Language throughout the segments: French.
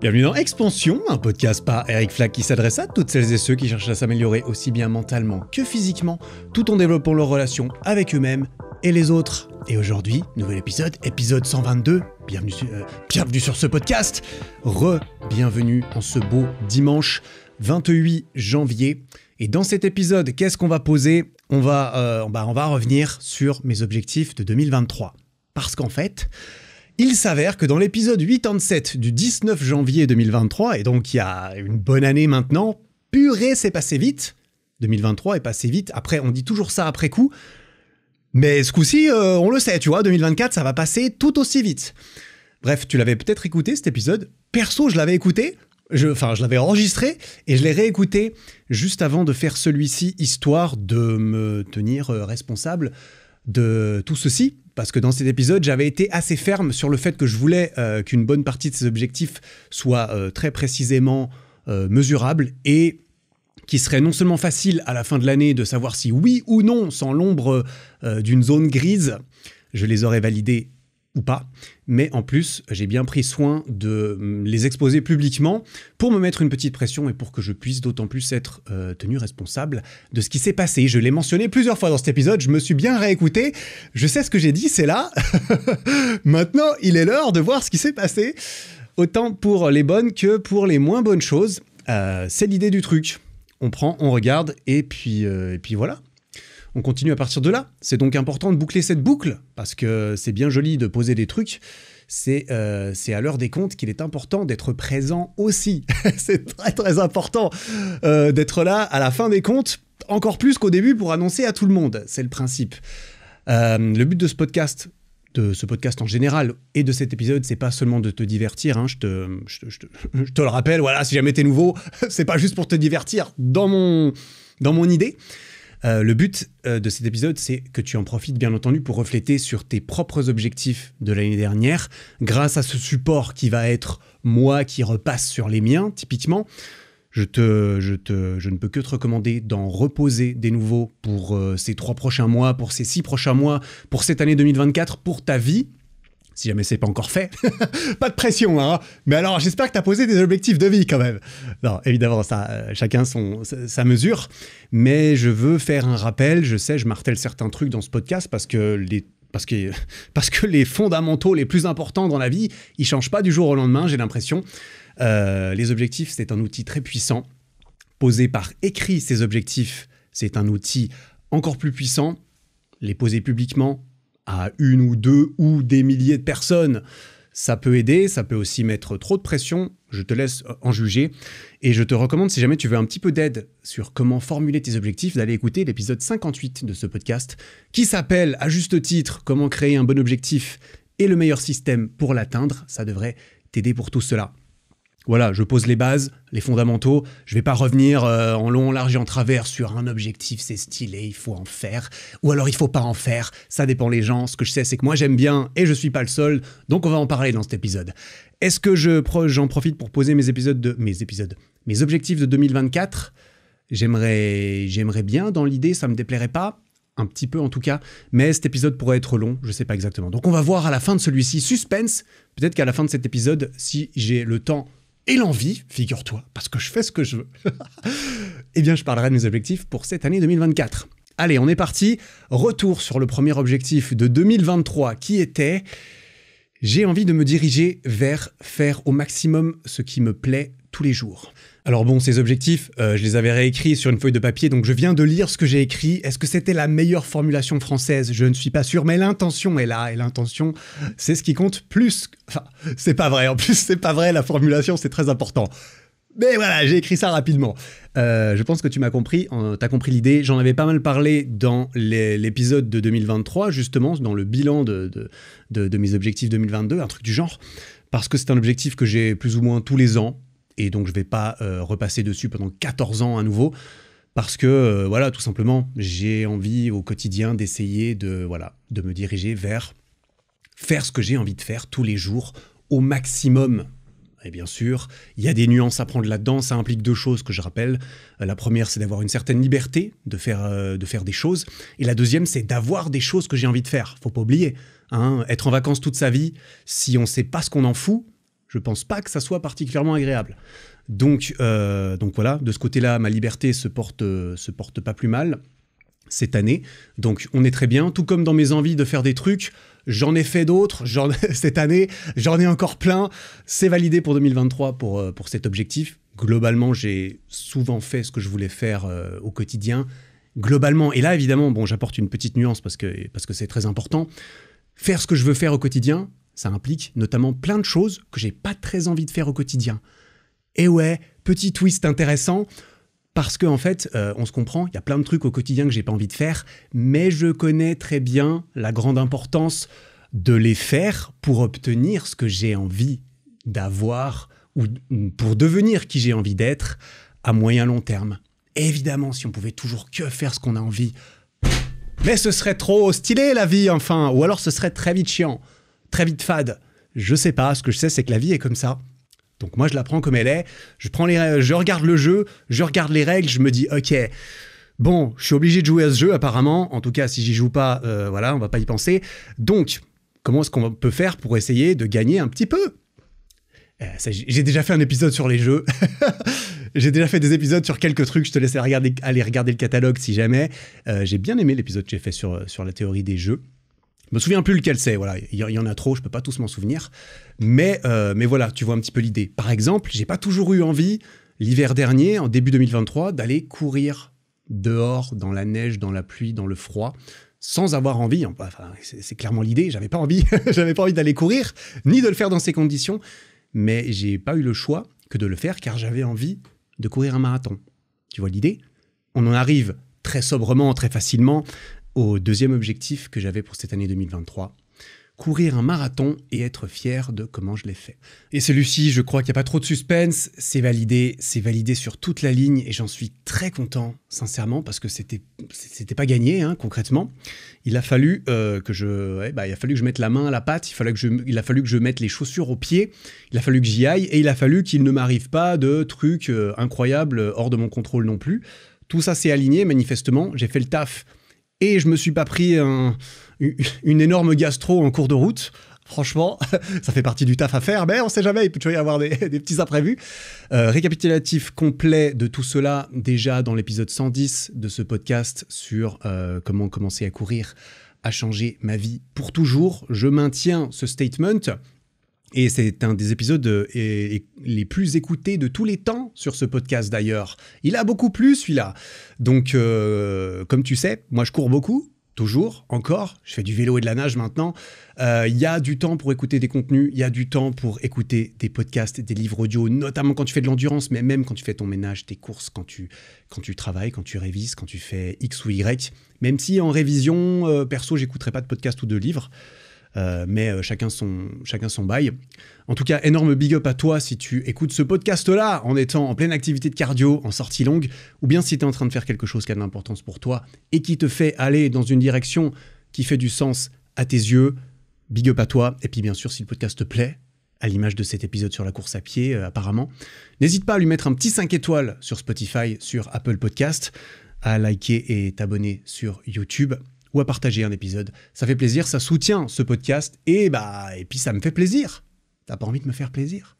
Bienvenue dans Expansion, un podcast par Eric Flack qui s'adresse à toutes celles et ceux qui cherchent à s'améliorer aussi bien mentalement que physiquement, tout en développant leurs relations avec eux-mêmes et les autres. Et aujourd'hui, nouvel épisode, épisode 122. Euh, bienvenue, sur, ce podcast. Re-bienvenue en ce beau dimanche 28 janvier. Et dans cet épisode, qu'est-ce qu'on va poser on va, euh, bah, on va revenir sur mes objectifs de 2023. Parce qu'en fait, il s'avère que dans l'épisode 87 du 19 janvier 2023, et donc il y a une bonne année maintenant, purée, c'est passé vite. 2023 est passé vite. Après, on dit toujours ça après coup. Mais ce coup-ci, euh, on le sait, tu vois, 2024, ça va passer tout aussi vite. Bref, tu l'avais peut-être écouté cet épisode. Perso, je l'avais écouté. enfin, je l'avais enregistré et je l'ai réécouté juste avant de faire celui-ci, histoire de me tenir euh, responsable de tout ceci, parce que dans cet épisode, j'avais été assez ferme sur le fait que je voulais euh, qu'une bonne partie de ces objectifs soit euh, très précisément mesurables mesurable et qui serait non seulement facile à la fin de l'année de savoir si oui ou non, sans l'ombre euh, d'une zone grise, je les aurais validés ou pas. Mais en plus, j'ai bien pris soin de hum, les exposer publiquement pour me mettre une petite pression et pour que je puisse d'autant plus être euh, tenu responsable de ce qui s'est passé. Je l'ai mentionné plusieurs fois dans cet épisode, je me suis bien réécouté, je sais ce que j'ai dit, c'est là. Maintenant, il est l'heure de voir ce qui s'est passé, autant pour les bonnes que pour les moins bonnes choses. Euh, c'est l'idée du truc. On prend, on regarde et puis, euh, et puis voilà. On continue à partir de là. C'est donc important de boucler cette boucle, parce que c'est bien joli de poser des trucs. C'est euh, à l'heure des comptes qu'il est important d'être présent aussi. c'est très très important euh, d'être là à la fin des comptes, encore plus qu'au début pour annoncer à tout le monde. C'est le principe. Euh, le but de ce podcast, de ce podcast en général et de cet épisode, c'est pas seulement de te divertir. Hein. je, te, le rappelle, voilà, si jamais t'es nouveau, c'est pas juste pour te divertir dans mon, dans mon idée. Euh, le but euh, de cet épisode, c'est que tu en profites bien entendu pour refléter sur tes propres objectifs de l'année dernière, grâce à ce support qui va être moi qui repasse sur les miens, typiquement. Je, te, je, te, je ne peux que te recommander d'en reposer des nouveaux pour euh, ces trois prochains mois, pour ces six prochains mois, pour cette année 2024, pour ta vie, si jamais c'est pas encore fait. pas de pression, hein. Mais alors, j'espère que tu as posé des objectifs de vie quand même. Non, évidemment, ça, euh, chacun son, sa mesure. Mais je veux faire un rappel. Je sais, je martèle certains trucs dans ce podcast parce que les parce que, parce que les fondamentaux les plus importants dans la vie, ils changent pas du jour au lendemain, j'ai l'impression. Euh, les objectifs, c'est un outil très puissant. Poser par écrit ces objectifs, c'est un outil encore plus puissant. Les poser publiquement, à une ou deux ou des milliers de personnes. Ça peut aider, ça peut aussi mettre trop de pression, je te laisse euh, en juger. Et je te recommande, si jamais tu veux un petit peu d'aide sur comment formuler tes objectifs, d'aller écouter l'épisode 58 de ce podcast, qui s'appelle à juste titre Comment créer un bon objectif et le meilleur système pour l'atteindre. Ça devrait t'aider pour tout cela. Voilà, je pose les bases, les fondamentaux. Je vais pas revenir euh, en long, en large et en travers sur un objectif, c'est stylé, il faut en faire. Ou alors il faut pas en faire. Ça dépend les gens. Ce que je sais, c'est que moi j'aime bien et je ne suis pas le seul. Donc on va en parler dans cet épisode. Est-ce que je j'en profite pour poser mes épisodes de mes épisodes, mes objectifs de 2024 J'aimerais, j'aimerais bien dans l'idée, ça ne me déplairait pas un petit peu en tout cas, mais cet épisode pourrait être long, je sais pas exactement. Donc on va voir à la fin de celui-ci, suspense, peut-être qu'à la fin de cet épisode, si j'ai le temps et l'envie, figure-toi, parce que je fais ce que je veux. eh bien, je parlerai de mes objectifs pour cette année 2024. Allez, on est parti. Retour sur le premier objectif de 2023 qui était j'ai envie de me diriger vers faire au maximum ce qui me plaît tous les jours. Alors bon, ces objectifs, euh, je les avais réécrits sur une feuille de papier, donc je viens de lire ce que j'ai écrit. Est-ce que c'était la meilleure formulation française Je ne suis pas sûr, mais l'intention est là, et l'intention, c'est ce qui compte plus. Enfin, c'est pas vrai, en plus, c'est pas vrai, la formulation, c'est très important. Mais voilà, j'ai écrit ça rapidement. Euh, je pense que tu m'as compris, tu t'as compris l'idée. J'en avais pas mal parlé dans l'épisode de 2023, justement, dans le bilan de mes objectifs 2022, un truc du genre, parce que c'est un objectif que j'ai plus ou moins tous les ans et donc je vais pas euh, repasser dessus pendant 14 ans à nouveau parce que euh, voilà tout simplement j'ai envie au quotidien d'essayer de voilà de me diriger vers faire ce que j'ai envie de faire tous les jours au maximum et bien sûr, il y a des nuances à prendre là-dedans. Ça implique deux choses que je rappelle. Euh, la première, c'est d'avoir une certaine liberté de faire, de faire des choses. Et la deuxième, c'est d'avoir des choses que j'ai envie de faire. Faut pas oublier. Hein, être en vacances toute sa vie, si on sait pas ce qu'on en fout, je pense pas que ça soit particulièrement agréable. Donc, euh, donc voilà, de ce côté-là, ma liberté se porte, euh, se porte pas plus mal cette année. Donc on est très bien, tout comme dans mes envies de faire des trucs, j'en ai fait d'autres cette année, j'en ai encore plein. C'est validé pour 2023 pour, euh, pour cet objectif. Globalement, j'ai souvent fait ce que je voulais faire au quotidien. Globalement, et là évidemment, bon, j'apporte une petite nuance parce que parce que c'est très important. Faire ce que je veux faire au quotidien, ça implique notamment plein de choses que j'ai pas très envie de faire au quotidien. Et ouais, petit twist intéressant, parce qu'en fait, euh, on se comprend, il y a plein de trucs au quotidien que j'ai pas envie de faire, mais je connais très bien la grande importance de les faire pour obtenir ce que j'ai envie d'avoir ou pour devenir qui j'ai envie d'être à moyen long terme. évidemment, si on pouvait toujours que faire ce qu'on a envie, mais ce serait trop stylé la vie enfin, ou alors ce serait très vite chiant très vite fade. Je sais pas, ce que je sais c'est que la vie est comme ça. Donc moi je la prends comme elle est, je prends les je regarde le jeu, je regarde les règles, je me dis OK. Bon, je suis obligé de jouer à ce jeu apparemment, en tout cas si j'y joue pas euh, voilà, on va pas y penser. Donc comment est-ce qu'on peut faire pour essayer de gagner un petit peu euh, J'ai déjà fait un épisode sur les jeux. j'ai déjà fait des épisodes sur quelques trucs. Je te laisse regarder, aller regarder le catalogue si jamais. Euh, j'ai bien aimé l'épisode que j'ai fait sur la théorie des jeux. Je me souviens plus lequel c'est. Voilà, il y, en a trop, je peux pas tous m'en souvenir. Mais, euh, mais voilà, tu vois un petit peu l'idée. Par exemple, j'ai pas toujours eu envie l'hiver dernier, en début 2023, d'aller courir dehors dans la neige, dans la pluie, dans le froid, sans avoir envie. Enfin, c'est clairement l'idée. J'avais pas envie, j'avais pas envie d'aller courir, ni de le faire dans ces conditions. Mais j'ai pas eu le choix que de le faire car j'avais envie de courir un marathon. Tu vois l'idée On en arrive très sobrement, très facilement au deuxième objectif que j'avais pour cette année 2023 courir un marathon et être fier de comment je l'ai fait. Et celui-ci, je crois qu'il n'y a pas trop de suspense, c'est validé, c'est validé sur toute la ligne et j'en suis très content, sincèrement, parce que c'était, c'était pas gagné, hein, concrètement. Il a fallu euh, que je, bah, il a fallu que je mette la main à la patte. il, fallait que il a fallu que je mette les chaussures aux pieds, il a fallu que j'y aille et il a fallu qu'il ne m'arrive pas de trucs euh, incroyables hors de mon contrôle non plus. Tout ça s'est aligné, manifestement, j'ai fait le taf et je me suis pas pris une énorme gastro en cours de route. Franchement, ça fait partie du taf à faire, mais on sait jamais, il peut toujours y avoir des, petits imprévus. Euh, récapitulatif complet de tout cela, déjà dans l'épisode 110 de ce podcast sur euh, comment commencer à courir a changé ma vie pour toujours. Je maintiens ce statement. Et c'est un des épisodes euh, les plus écoutés de tous les temps sur ce podcast d'ailleurs. Il a beaucoup plu celui-là. Donc, euh, comme tu sais, moi je cours beaucoup, toujours, encore. Je fais du vélo et de la nage maintenant. Euh, il y a du temps pour écouter des contenus, il y a du temps pour écouter des podcasts, et des livres audio, notamment quand tu fais de l'endurance, mais même quand tu fais ton ménage, tes courses, quand tu, quand tu travailles, quand tu révises, quand tu fais X ou Y. Même si en révision, perso, j'écouterai pas de podcast ou de livre, euh, mais euh, chacun, son, chacun bail. En tout cas, énorme big up à toi si tu écoutes ce podcast-là en étant en pleine activité de cardio, en sortie longue, ou bien si tu es en train de faire quelque chose qui a de l'importance pour toi et qui te fait aller dans une direction qui fait du sens à tes yeux. Big up à toi. Et puis bien sûr, si le podcast te plaît, à l'image de cet épisode sur la course à pied euh, apparemment, n'hésite pas à lui mettre un petit 5 étoiles sur Spotify, sur Apple Podcast, à liker et t'abonner sur YouTube ou à partager un épisode. Ça fait plaisir, ça soutient ce podcast et bah et puis ça me fait plaisir. T'as pas envie de me faire plaisir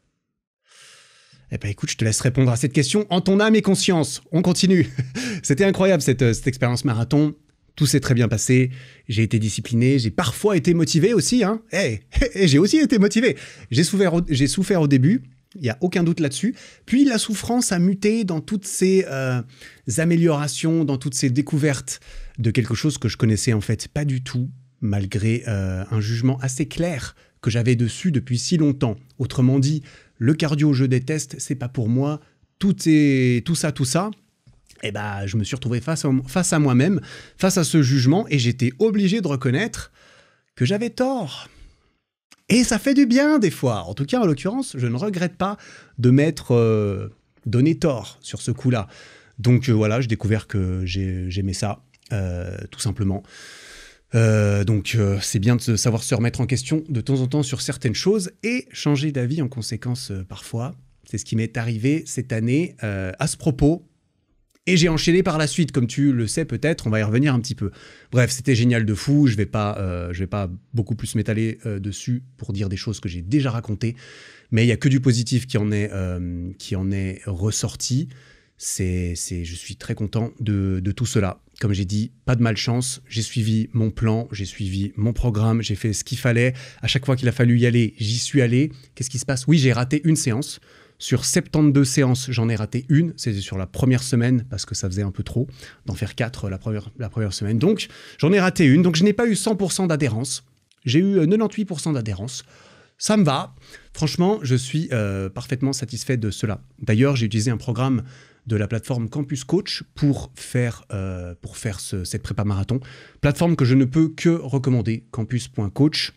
eh ben écoute, je te laisse répondre à cette question en ton âme et conscience. On continue. C'était incroyable euh, cette, expérience marathon. Tout s'est très bien passé. J'ai été discipliné. J'ai parfois été motivé aussi. Hein. Eh, eh, j'ai aussi été motivé. J'ai souffert, j'ai souffert au début. Il n'y a aucun doute là-dessus. Puis la souffrance a muté dans toutes ces euh, améliorations, dans toutes ces découvertes de quelque chose que je connaissais en fait pas du tout, malgré euh, un jugement assez clair que j'avais dessus depuis si longtemps. Autrement dit, le cardio, je déteste, c'est pas pour moi, tout est tout ça, tout ça. Et eh bien, je me suis retrouvé face à moi-même, face à ce jugement, et j'étais obligé de reconnaître que j'avais tort. Et ça fait du bien des fois. En tout cas, en l'occurrence, je ne regrette pas de m'être euh, donné tort sur ce coup-là. Donc euh, voilà, j'ai découvert que j'aimais ça, euh, tout simplement. donc c'est bien de savoir se remettre en question de temps en temps sur certaines choses et changer d'avis en conséquence parfois. C'est ce qui m'est arrivé cette année à ce propos et j'ai enchaîné par la suite, comme tu le sais peut-être, on va y revenir un petit peu. Bref, c'était génial de fou, je vais pas, euh, vais pas beaucoup plus m'étaler euh, dessus pour dire des choses que j'ai déjà racontées, mais il y a que du positif qui en est, euh, qui en est ressorti. C'est, c'est, je suis très content de, de tout cela. Comme j'ai dit, pas de malchance, j'ai suivi mon plan, j'ai suivi mon programme, j'ai fait ce qu'il fallait. À chaque fois qu'il a fallu y aller, j'y suis allé. Qu'est-ce qui se passe Oui, j'ai raté une séance sur 72 séances, j'en ai raté une. C'était sur la première semaine parce que ça faisait un peu trop d'en faire quatre euh, la première, la première semaine. Donc, j'en ai raté une. Donc, je n'ai pas eu 100% d'adhérence. J'ai eu 98% euh, d'adhérence. Ça me va. Franchement, je suis euh, parfaitement satisfait de cela. D'ailleurs, j'ai utilisé un programme de la plateforme Campus Coach pour faire, pour faire cette prépa marathon. Plateforme que je ne peux que recommander, campus.coach.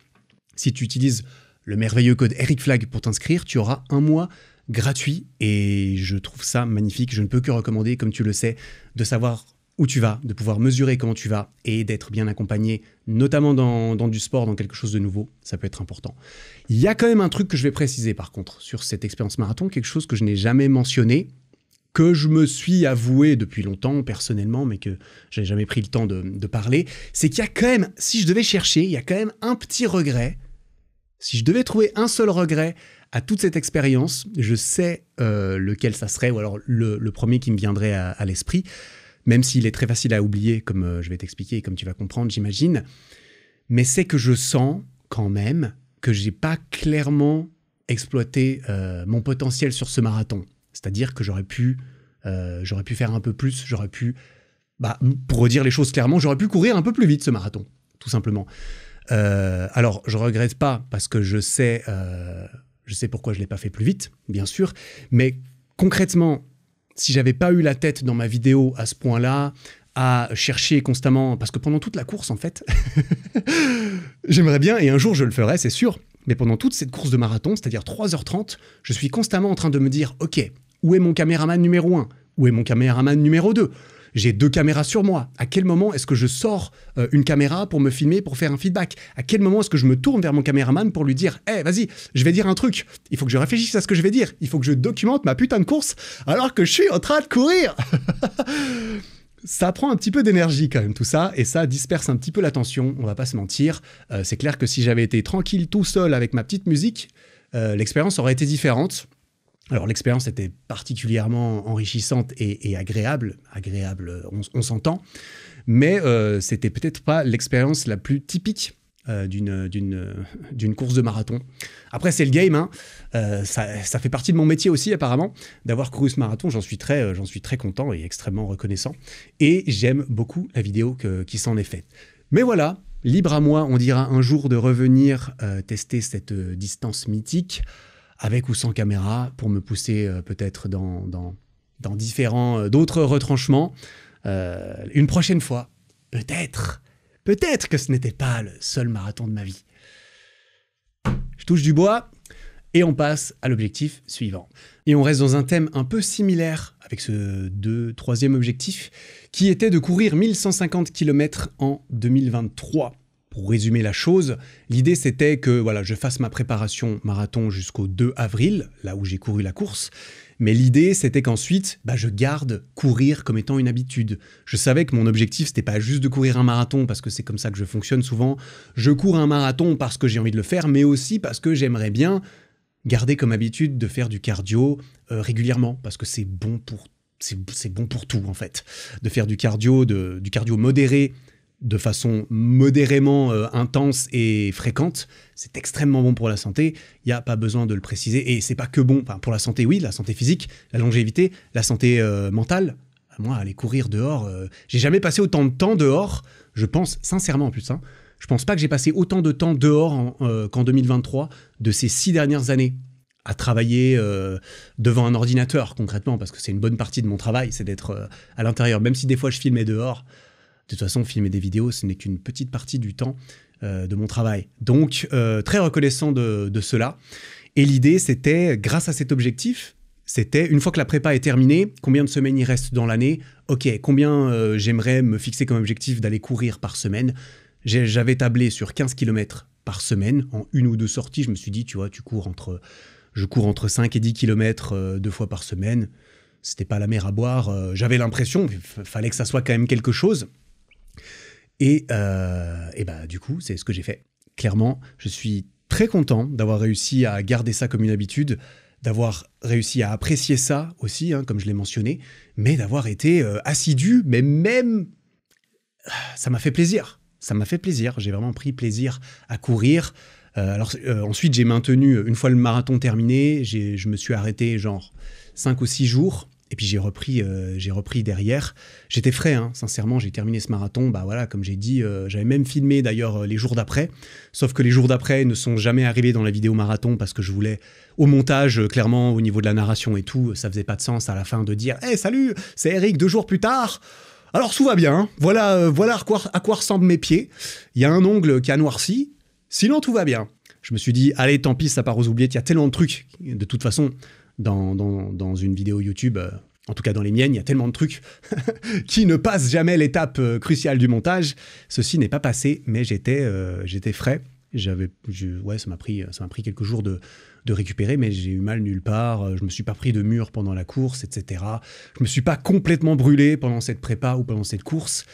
Si tu utilises le merveilleux code Eric Flag pour t'inscrire, tu auras un mois gratuit et je trouve ça magnifique. Je ne peux que recommander, comme tu le sais, de savoir où tu vas, de pouvoir mesurer comment tu vas et d'être bien accompagné, notamment dans, du sport, dans quelque chose de nouveau, ça peut être important. Il y a quand même un truc que je vais préciser par contre sur cette expérience marathon, quelque chose que je n'ai jamais mentionné, que je me suis avoué depuis longtemps personnellement, mais que j'ai jamais pris le temps de, de parler, c'est qu'il y a quand même, si je devais chercher, il y a quand même un petit regret si je devais trouver un seul regret à toute cette expérience, je sais euh, lequel ça serait, ou alors le, premier qui me viendrait à, l'esprit, même s'il est très facile à oublier, comme euh, je vais t'expliquer et comme tu vas comprendre, j'imagine. Mais c'est que je sens quand même que j'ai pas clairement exploité euh, mon potentiel sur ce marathon. C'est-à-dire que j'aurais pu, j'aurais pu faire un peu plus, j'aurais pu, bah, pour redire les choses clairement, j'aurais pu courir un peu plus vite ce marathon, tout simplement. Euh, alors, je regrette pas parce que je sais, euh, je sais pourquoi je l'ai pas fait plus vite, bien sûr. Mais concrètement, si j'avais pas eu la tête dans ma vidéo à ce point-là, à chercher constamment, parce que pendant toute la course, en fait, j'aimerais bien, et un jour je le ferai, c'est sûr, mais pendant toute cette course de marathon, c'est-à-dire 3h30, je suis constamment en train de me dire, ok, où est mon caméraman numéro 1 Où est mon caméraman numéro 2 j'ai deux caméras sur moi. À quel moment est-ce que je sors euh, une caméra pour me filmer, pour faire un feedback À quel moment est-ce que je me tourne vers mon caméraman pour lui dire Eh, vas-y, je vais dire un truc. Il faut que je réfléchisse à ce que je vais dire. Il faut que je documente ma putain de course alors que je suis en train de courir. ça prend un petit peu d'énergie quand même tout ça, et ça disperse un petit peu l'attention, on va pas se mentir. Euh, c'est clair que si j'avais été tranquille tout seul avec ma petite musique, euh, l'expérience aurait été différente. Alors l'expérience était particulièrement enrichissante et, agréable, agréable, euh, on, s'entend, mais euh, c'était peut-être pas l'expérience la plus typique euh, d'une course de marathon. Après, c'est le game, hein. ça, fait partie de mon métier aussi apparemment, d'avoir couru ce marathon, j'en suis, très, suis très content et extrêmement reconnaissant, et j'aime beaucoup la vidéo qui s'en est faite. Mais voilà, libre à moi, on dira un jour de revenir tester cette distance mythique avec ou sans caméra, pour me pousser euh, peut-être dans, différents, euh, d'autres retranchements. Euh, une prochaine fois, peut-être, peut-être que ce n'était pas le seul marathon de ma vie. Je touche du bois et on passe à l'objectif suivant. Et on reste dans un thème un peu similaire avec ce troisième objectif qui était de courir 1150 km en 2023. Pour résumer la chose, l'idée c'était que voilà, je fasse ma préparation marathon jusqu'au 2 avril, là où j'ai couru la course, mais l'idée c'était qu'ensuite, bah, je garde courir comme étant une habitude. Je savais que mon objectif c'était pas juste de courir un marathon parce que c'est comme ça que je fonctionne souvent. Je cours un marathon parce que j'ai envie de le faire, mais aussi parce que j'aimerais bien garder comme habitude de faire du cardio euh, régulièrement parce que c'est bon pour c'est bon pour tout en fait. De faire du cardio, du cardio modéré de façon modérément euh, intense et fréquente, c'est extrêmement bon pour la santé. Il n'y a pas besoin de le préciser. Et c'est pas que bon. pour la santé, oui, la santé physique, la longévité, la santé euh, mentale. Moi, aller courir dehors, euh, j'ai jamais passé autant de temps dehors. Je pense sincèrement en plus. Hein, je pense pas que j'ai passé autant de temps dehors qu'en 2023 de ces six dernières années à travailler devant un ordinateur concrètement, parce que c'est une bonne partie de mon travail, c'est d'être à l'intérieur, même si des fois je filmais dehors. De toute façon, filmer des vidéos, ce n'est qu'une petite partie du temps euh, de mon travail. Donc, euh, très reconnaissant de, cela. Et l'idée, c'était, grâce à cet objectif, c'était une fois que la prépa est terminée, combien de semaines il reste dans l'année Ok, combien euh, j'aimerais me fixer comme objectif d'aller courir par semaine J'avais tablé sur 15 km par semaine en une ou deux sorties. Je me suis dit, tu vois, tu cours entre, je cours entre 5 et 10 km deux fois par semaine. C'était pas la mer à boire. J'avais l'impression, fallait que ça soit quand même quelque chose. Euh, et, bah, du coup, c'est ce que j'ai fait. Clairement, je suis très content d'avoir réussi à garder ça comme une habitude, d'avoir réussi à apprécier ça aussi, hein, comme je l'ai mentionné, mais d'avoir été euh, assidu, mais même... Euh, ça m'a fait plaisir. Ça m'a fait plaisir. J'ai vraiment pris plaisir à courir. alors ensuite, j'ai maintenu, une fois le marathon terminé, je me suis arrêté genre 5 ou 6 jours. Et puis j'ai repris, euh, j'ai repris derrière. J'étais frais, hein. sincèrement. J'ai terminé ce marathon. Bah voilà, comme j'ai dit, euh, j'avais même filmé d'ailleurs euh, les jours d'après. Sauf que les jours d'après ne sont jamais arrivés dans la vidéo marathon parce que je voulais au montage, clairement, au niveau de la narration et tout, ça faisait pas de sens à la fin de dire, hey «Eh, salut, c'est Eric deux jours plus tard. Alors tout va bien. Hein. Voilà, voilà à quoi, à quoi ressemblent mes pieds. Il y a un ongle qui a noirci. Sinon tout va bien. Je me suis dit, allez, tant pis, ça part aux oubliettes. Il y a tellement de trucs. De toute façon, dans, dans, une vidéo YouTube euh, en tout cas dans les miennes, il y a tellement de trucs qui ne passent jamais l'étape euh, cruciale du montage. Ceci n'est pas passé, mais j'étais euh, frais. J'avais ouais, ça m'a pris ça m'a pris quelques jours de, récupérer, mais j'ai eu mal nulle part. Je me suis pas pris de mur pendant la course, etc. Je me suis pas complètement brûlé pendant cette prépa ou pendant cette course.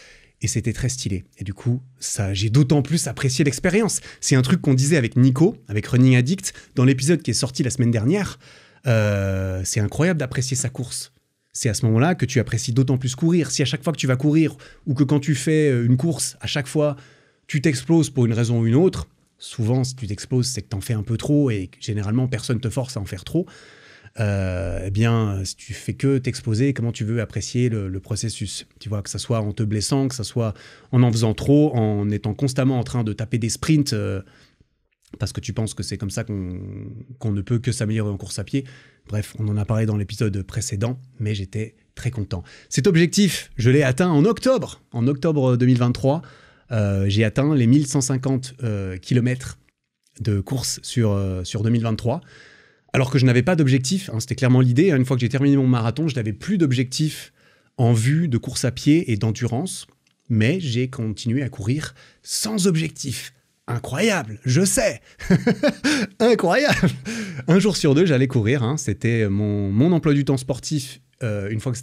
Et c'était très stylé. Et du coup, ça, j'ai d'autant plus apprécié l'expérience. C'est un truc qu'on disait avec Nico, avec Running Addict, dans l'épisode qui est sorti la semaine dernière. Euh, c'est incroyable d'apprécier sa course. C'est à ce moment-là que tu apprécies d'autant plus courir. Si à chaque fois que tu vas courir ou que quand tu fais euh, une course, à chaque fois, tu t'exploses pour une raison ou une autre, souvent, si tu t'exploses, c'est que tu en fais un peu trop et généralement, personne te force à en faire trop. Euh, eh bien, si tu fais que t'exposer, comment tu veux apprécier le, processus Tu vois, que ce soit en te blessant, que ce soit en en faisant trop, en étant constamment en train de taper des sprints parce que tu penses que c'est comme ça qu'on ne peut que s'améliorer en course à pied. Bref, on en a parlé dans l'épisode précédent, mais j'étais très content. Cet objectif, je l'ai atteint en octobre, en octobre 2023. Euh, euh, j'ai atteint les 1150 euh, km de course sur, sur 2023. Alors que je n'avais pas d'objectif, hein, c'était clairement l'idée. une fois que j'ai terminé mon marathon, je n'avais plus d'objectif en vue de course à pied et d'endurance, mais j'ai continué à courir sans objectif. Incroyable, je sais. Incroyable. Un jour sur deux, j'allais courir. Hein. C'était mon, emploi du temps sportif. Euh, une fois que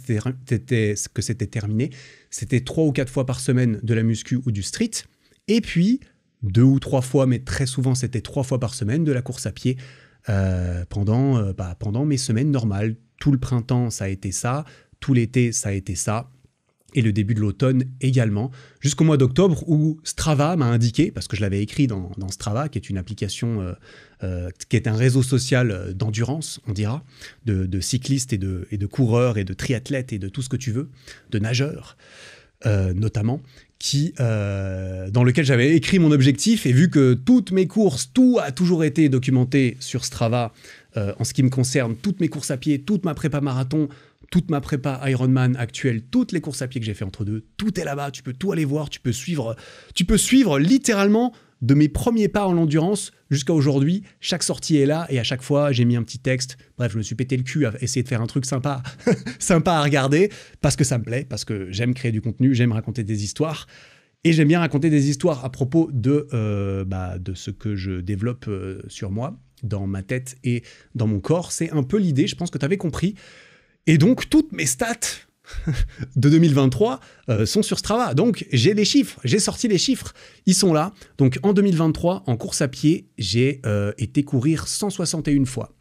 c'était terminé, c'était trois ou quatre fois par semaine de la muscu ou du street. Et puis, deux ou trois fois, mais très souvent, c'était trois fois par semaine de la course à pied euh, pendant, euh, bah, pendant mes semaines normales. Tout le printemps, ça a été ça. Tout l'été, ça a été ça et le début de l'automne également, jusqu'au mois d'octobre où Strava m'a indiqué, parce que je l'avais écrit dans, Strava, qui est une application, euh, euh, qui est un réseau social euh, d'endurance, on dira, de, cyclistes et de, coureurs et de triathlètes et de tout ce que tu veux, de nageurs notamment, qui, dans lequel j'avais écrit mon objectif et vu que toutes mes courses, tout a toujours été documenté sur Strava en ce qui me concerne, toutes mes courses à pied, toute ma prépa marathon, toute ma prépa Ironman actuelle, toutes les courses à pied que j'ai fait entre deux, tout est là-bas, tu peux tout aller voir, tu peux suivre, tu peux suivre littéralement de mes premiers pas en endurance jusqu'à aujourd'hui, chaque sortie est là et à chaque fois j'ai mis un petit texte. Bref, je me suis pété le cul à essayer de faire un truc sympa, sympa à regarder parce que ça me plaît, parce que j'aime créer du contenu, j'aime raconter des histoires. Et j'aime bien raconter des histoires à propos de, euh, bah, de ce que je développe euh, sur moi, dans ma tête et dans mon corps. C'est un peu l'idée, je pense que tu avais compris, et donc, toutes mes stats de 2023 euh, sont sur Strava. Donc j'ai les chiffres, j'ai sorti les chiffres, ils sont là. Donc en 2023, en course à pied, j'ai euh, été courir 161 fois.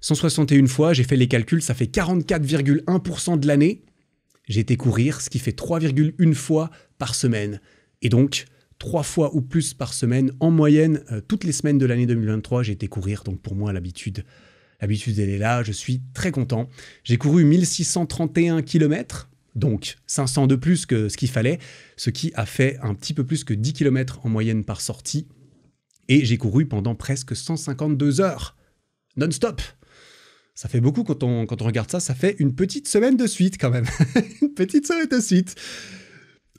161 fois, j'ai fait les calculs, ça fait 44,1% de l'année. J'ai été courir, ce qui fait 3,1 fois par semaine. Et donc, 3 fois ou plus par semaine, en moyenne, euh, toutes les semaines de l'année 2023, j'ai été courir. Donc pour moi, l'habitude, Habitude elle est là, je suis très content. J'ai couru 1631 km, donc 500 de plus que ce qu'il fallait, ce qui a fait un petit peu plus que 10 km en moyenne par sortie. Et j'ai couru pendant presque 152 heures, non-stop. Ça fait beaucoup quand on, quand on regarde ça, ça fait une petite semaine de suite quand même. une petite semaine de suite.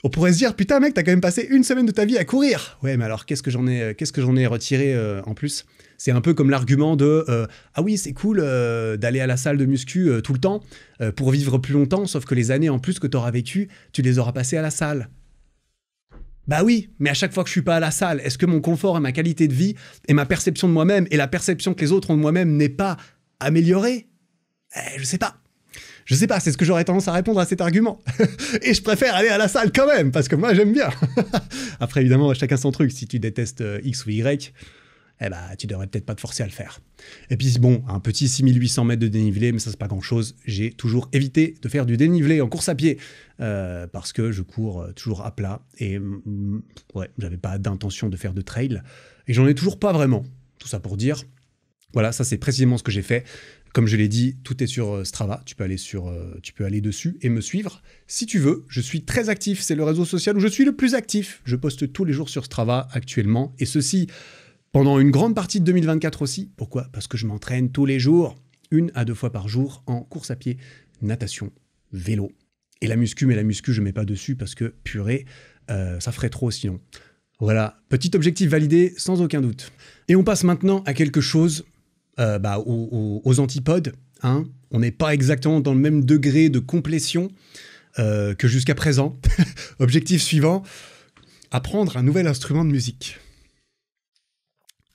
On pourrait se dire, putain mec, t'as quand même passé une semaine de ta vie à courir. Ouais, mais alors qu'est-ce que j'en ai, que ai retiré euh, en plus c'est un peu comme l'argument de euh, ah oui, c'est cool euh, d'aller à la salle de muscu euh, tout le temps pour vivre plus longtemps, sauf que les années en plus que tu auras vécues, tu les auras passées à la salle. Bah oui, mais à chaque fois que je suis pas à la salle, est-ce que mon confort et ma qualité de vie et ma perception de moi-même et la perception que les autres ont de moi-même n'est pas améliorée eh, Je sais pas. Je sais pas, c'est ce que j'aurais tendance à répondre à cet argument. et je préfère aller à la salle quand même, parce que moi j'aime bien. Après, évidemment, chacun son truc. Si tu détestes X ou Y, eh ben, tu devrais peut-être pas te forcer à le faire. Et puis bon, un petit 6800 mètres de dénivelé, mais ça c'est pas grand-chose. J'ai toujours évité de faire du dénivelé en course à pied euh, parce que je cours euh, toujours à plat et mm, mm, ouais, j'avais pas d'intention de faire de trail et j'en ai toujours pas vraiment. Tout ça pour dire, voilà, ça c'est précisément ce que j'ai fait. Comme je l'ai dit, tout est sur euh, Strava. Tu peux aller sur, tu peux aller dessus et me suivre si tu veux. Je suis très actif. C'est le réseau social où je suis le plus actif. Je poste tous les jours sur Strava actuellement et ceci pendant une grande partie de 2024 aussi. Pourquoi Parce que je m'entraîne tous les jours, une à deux fois par jour, en course à pied, natation, vélo. Et la muscu, mais la muscu, je ne mets pas dessus parce que purée, euh, ça ferait trop sinon. Voilà, petit objectif validé, sans aucun doute. Et on passe maintenant à quelque chose euh, bah, aux, antipodes. Hein. On n'est pas exactement dans le même degré de complétion euh, que jusqu'à présent. Objectif suivant, apprendre un nouvel instrument de musique.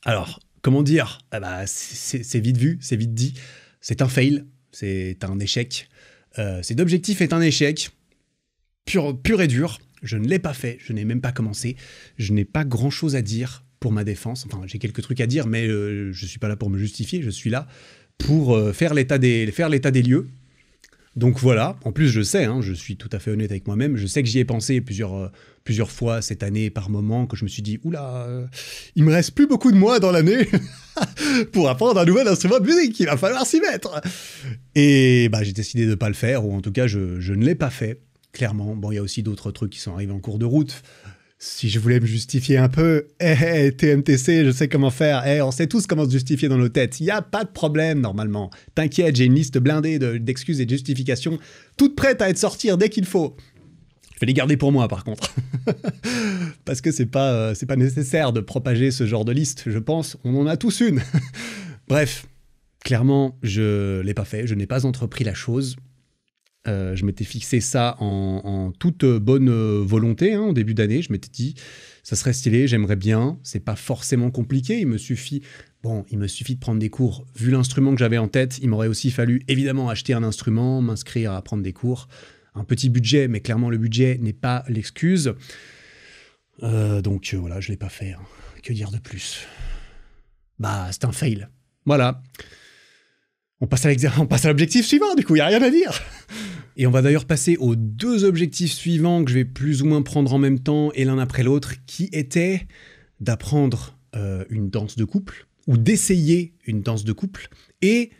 Alors, comment dire ah bah, C'est vite vu, c'est vite dit. C'est un fail, c'est un échec. Euh, cet objectif est un échec, pur, pur et dur. Je ne l'ai pas fait, je n'ai même pas commencé. Je n'ai pas grand-chose à dire pour ma défense. Enfin, j'ai quelques trucs à dire, mais euh, je ne suis pas là pour me justifier, je suis là pour euh, faire l'état des lieux, donc voilà, en plus je sais, hein, je suis tout à fait honnête avec moi-même, je sais que j'y ai pensé plusieurs, euh, plusieurs fois cette année par moment, que je me suis dit, oula, euh, il me reste plus beaucoup de mois dans l'année pour apprendre un nouvel instrument de musique, il va falloir s'y mettre. Et bah, j'ai décidé de ne pas le faire, ou en tout cas je, je ne l'ai pas fait, clairement. Bon, il y a aussi d'autres trucs qui sont arrivés en cours de route, si je voulais me justifier un peu, eh, eh TMTC, je sais comment faire, eh on sait tous comment se justifier dans nos têtes, il n'y a pas de problème normalement. T'inquiète, j'ai une liste blindée d'excuses et de justifications, toutes prêtes à être sorties dès qu'il faut. Je vais les garder pour moi, par contre. Parce que c'est pas, euh, c'est pas nécessaire de propager ce genre de liste, je pense. On en a tous une. Bref, clairement, je l'ai pas fait. Je n'ai pas entrepris la chose. Euh, je m'étais fixé ça en, toute euh, bonne euh, volonté en hein, début d'année. Je m'étais dit, ça serait stylé, j'aimerais bien. C'est pas forcément compliqué. Il me suffit, bon, il me suffit de prendre des cours. Vu l'instrument que j'avais en tête, il m'aurait aussi fallu évidemment acheter un instrument, m'inscrire à prendre des cours. Un petit budget, mais clairement le budget n'est pas l'excuse. donc voilà, je l'ai pas fait. Hein. Que dire de plus Bah, c'est un fail. Voilà. On passe à l'objectif suivant, du coup, il n'y a rien à dire. Et on va d'ailleurs passer aux deux objectifs suivants que je vais plus ou moins prendre en même temps et l'un après l'autre, qui étaient d'apprendre euh, une danse de couple, ou d'essayer une danse de couple, et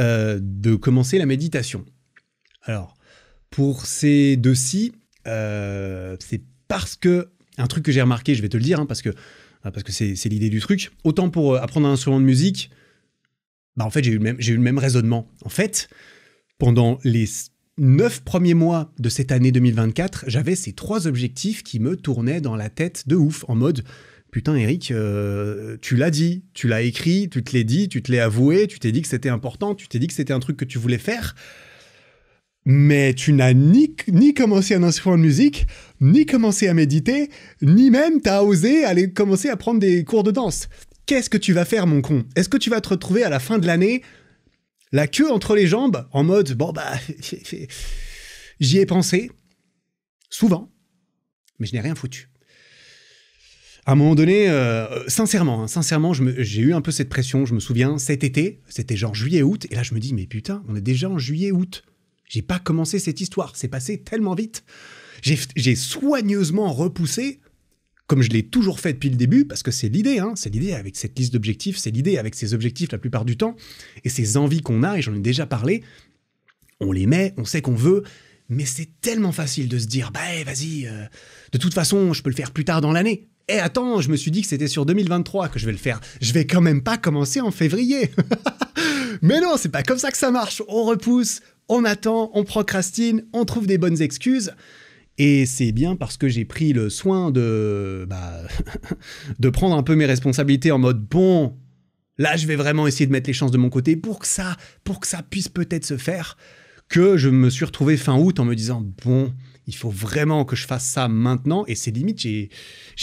euh, de commencer la méditation. Alors, pour ces deux-ci, euh, c'est parce que, un truc que j'ai remarqué, je vais te le dire, hein, parce que c'est parce que l'idée du truc, autant pour apprendre un instrument de musique, bah, en fait, j'ai eu, le même, raisonnement. En fait, pendant les neuf premiers mois de cette année 2024, j'avais ces trois objectifs qui me tournaient dans la tête de ouf, en mode Putain, Eric, euh, tu l'as dit, tu l'as écrit, tu te l'es dit, tu te l'es avoué, tu t'es dit que c'était important, tu t'es dit que c'était un truc que tu voulais faire. Mais tu n'as ni, commencé à instrument de musique, ni commencé à méditer, ni même t'as osé aller commencer à prendre des cours de danse. Qu'est-ce que tu vas faire, mon con Est-ce que tu vas te retrouver à la fin de l'année la queue entre les jambes, en mode bon bah j'y ai pensé souvent, mais je n'ai rien foutu. À un moment donné, euh, sincèrement, hein, sincèrement, j'ai eu un peu cette pression. Je me souviens cet été, c'était genre juillet-août, et là je me dis mais putain, on est déjà en juillet-août. J'ai pas commencé cette histoire, c'est passé tellement vite. J'ai soigneusement repoussé comme je l'ai toujours fait depuis le début, parce que c'est l'idée, hein, c'est l'idée avec cette liste d'objectifs, c'est l'idée avec ces objectifs la plupart du temps, et ces envies qu'on a, et j'en ai déjà parlé, on les met, on sait qu'on veut, mais c'est tellement facile de se dire, bah eh, vas-y, euh, de toute façon, je peux le faire plus tard dans l'année. et eh, attends, je me suis dit que c'était sur 2023 que je vais le faire. Je vais quand même pas commencer en février. mais non, c'est pas comme ça que ça marche. On repousse, on attend, on procrastine, on trouve des bonnes excuses. Et c'est bien parce que j'ai pris le soin de, bah, de prendre un peu mes responsabilités en mode bon, là je vais vraiment essayer de mettre les chances de mon côté pour que ça, pour que ça puisse peut-être se faire, que je me suis retrouvé fin août en me disant bon, il faut vraiment que je fasse ça maintenant. Et c'est limite, j'ai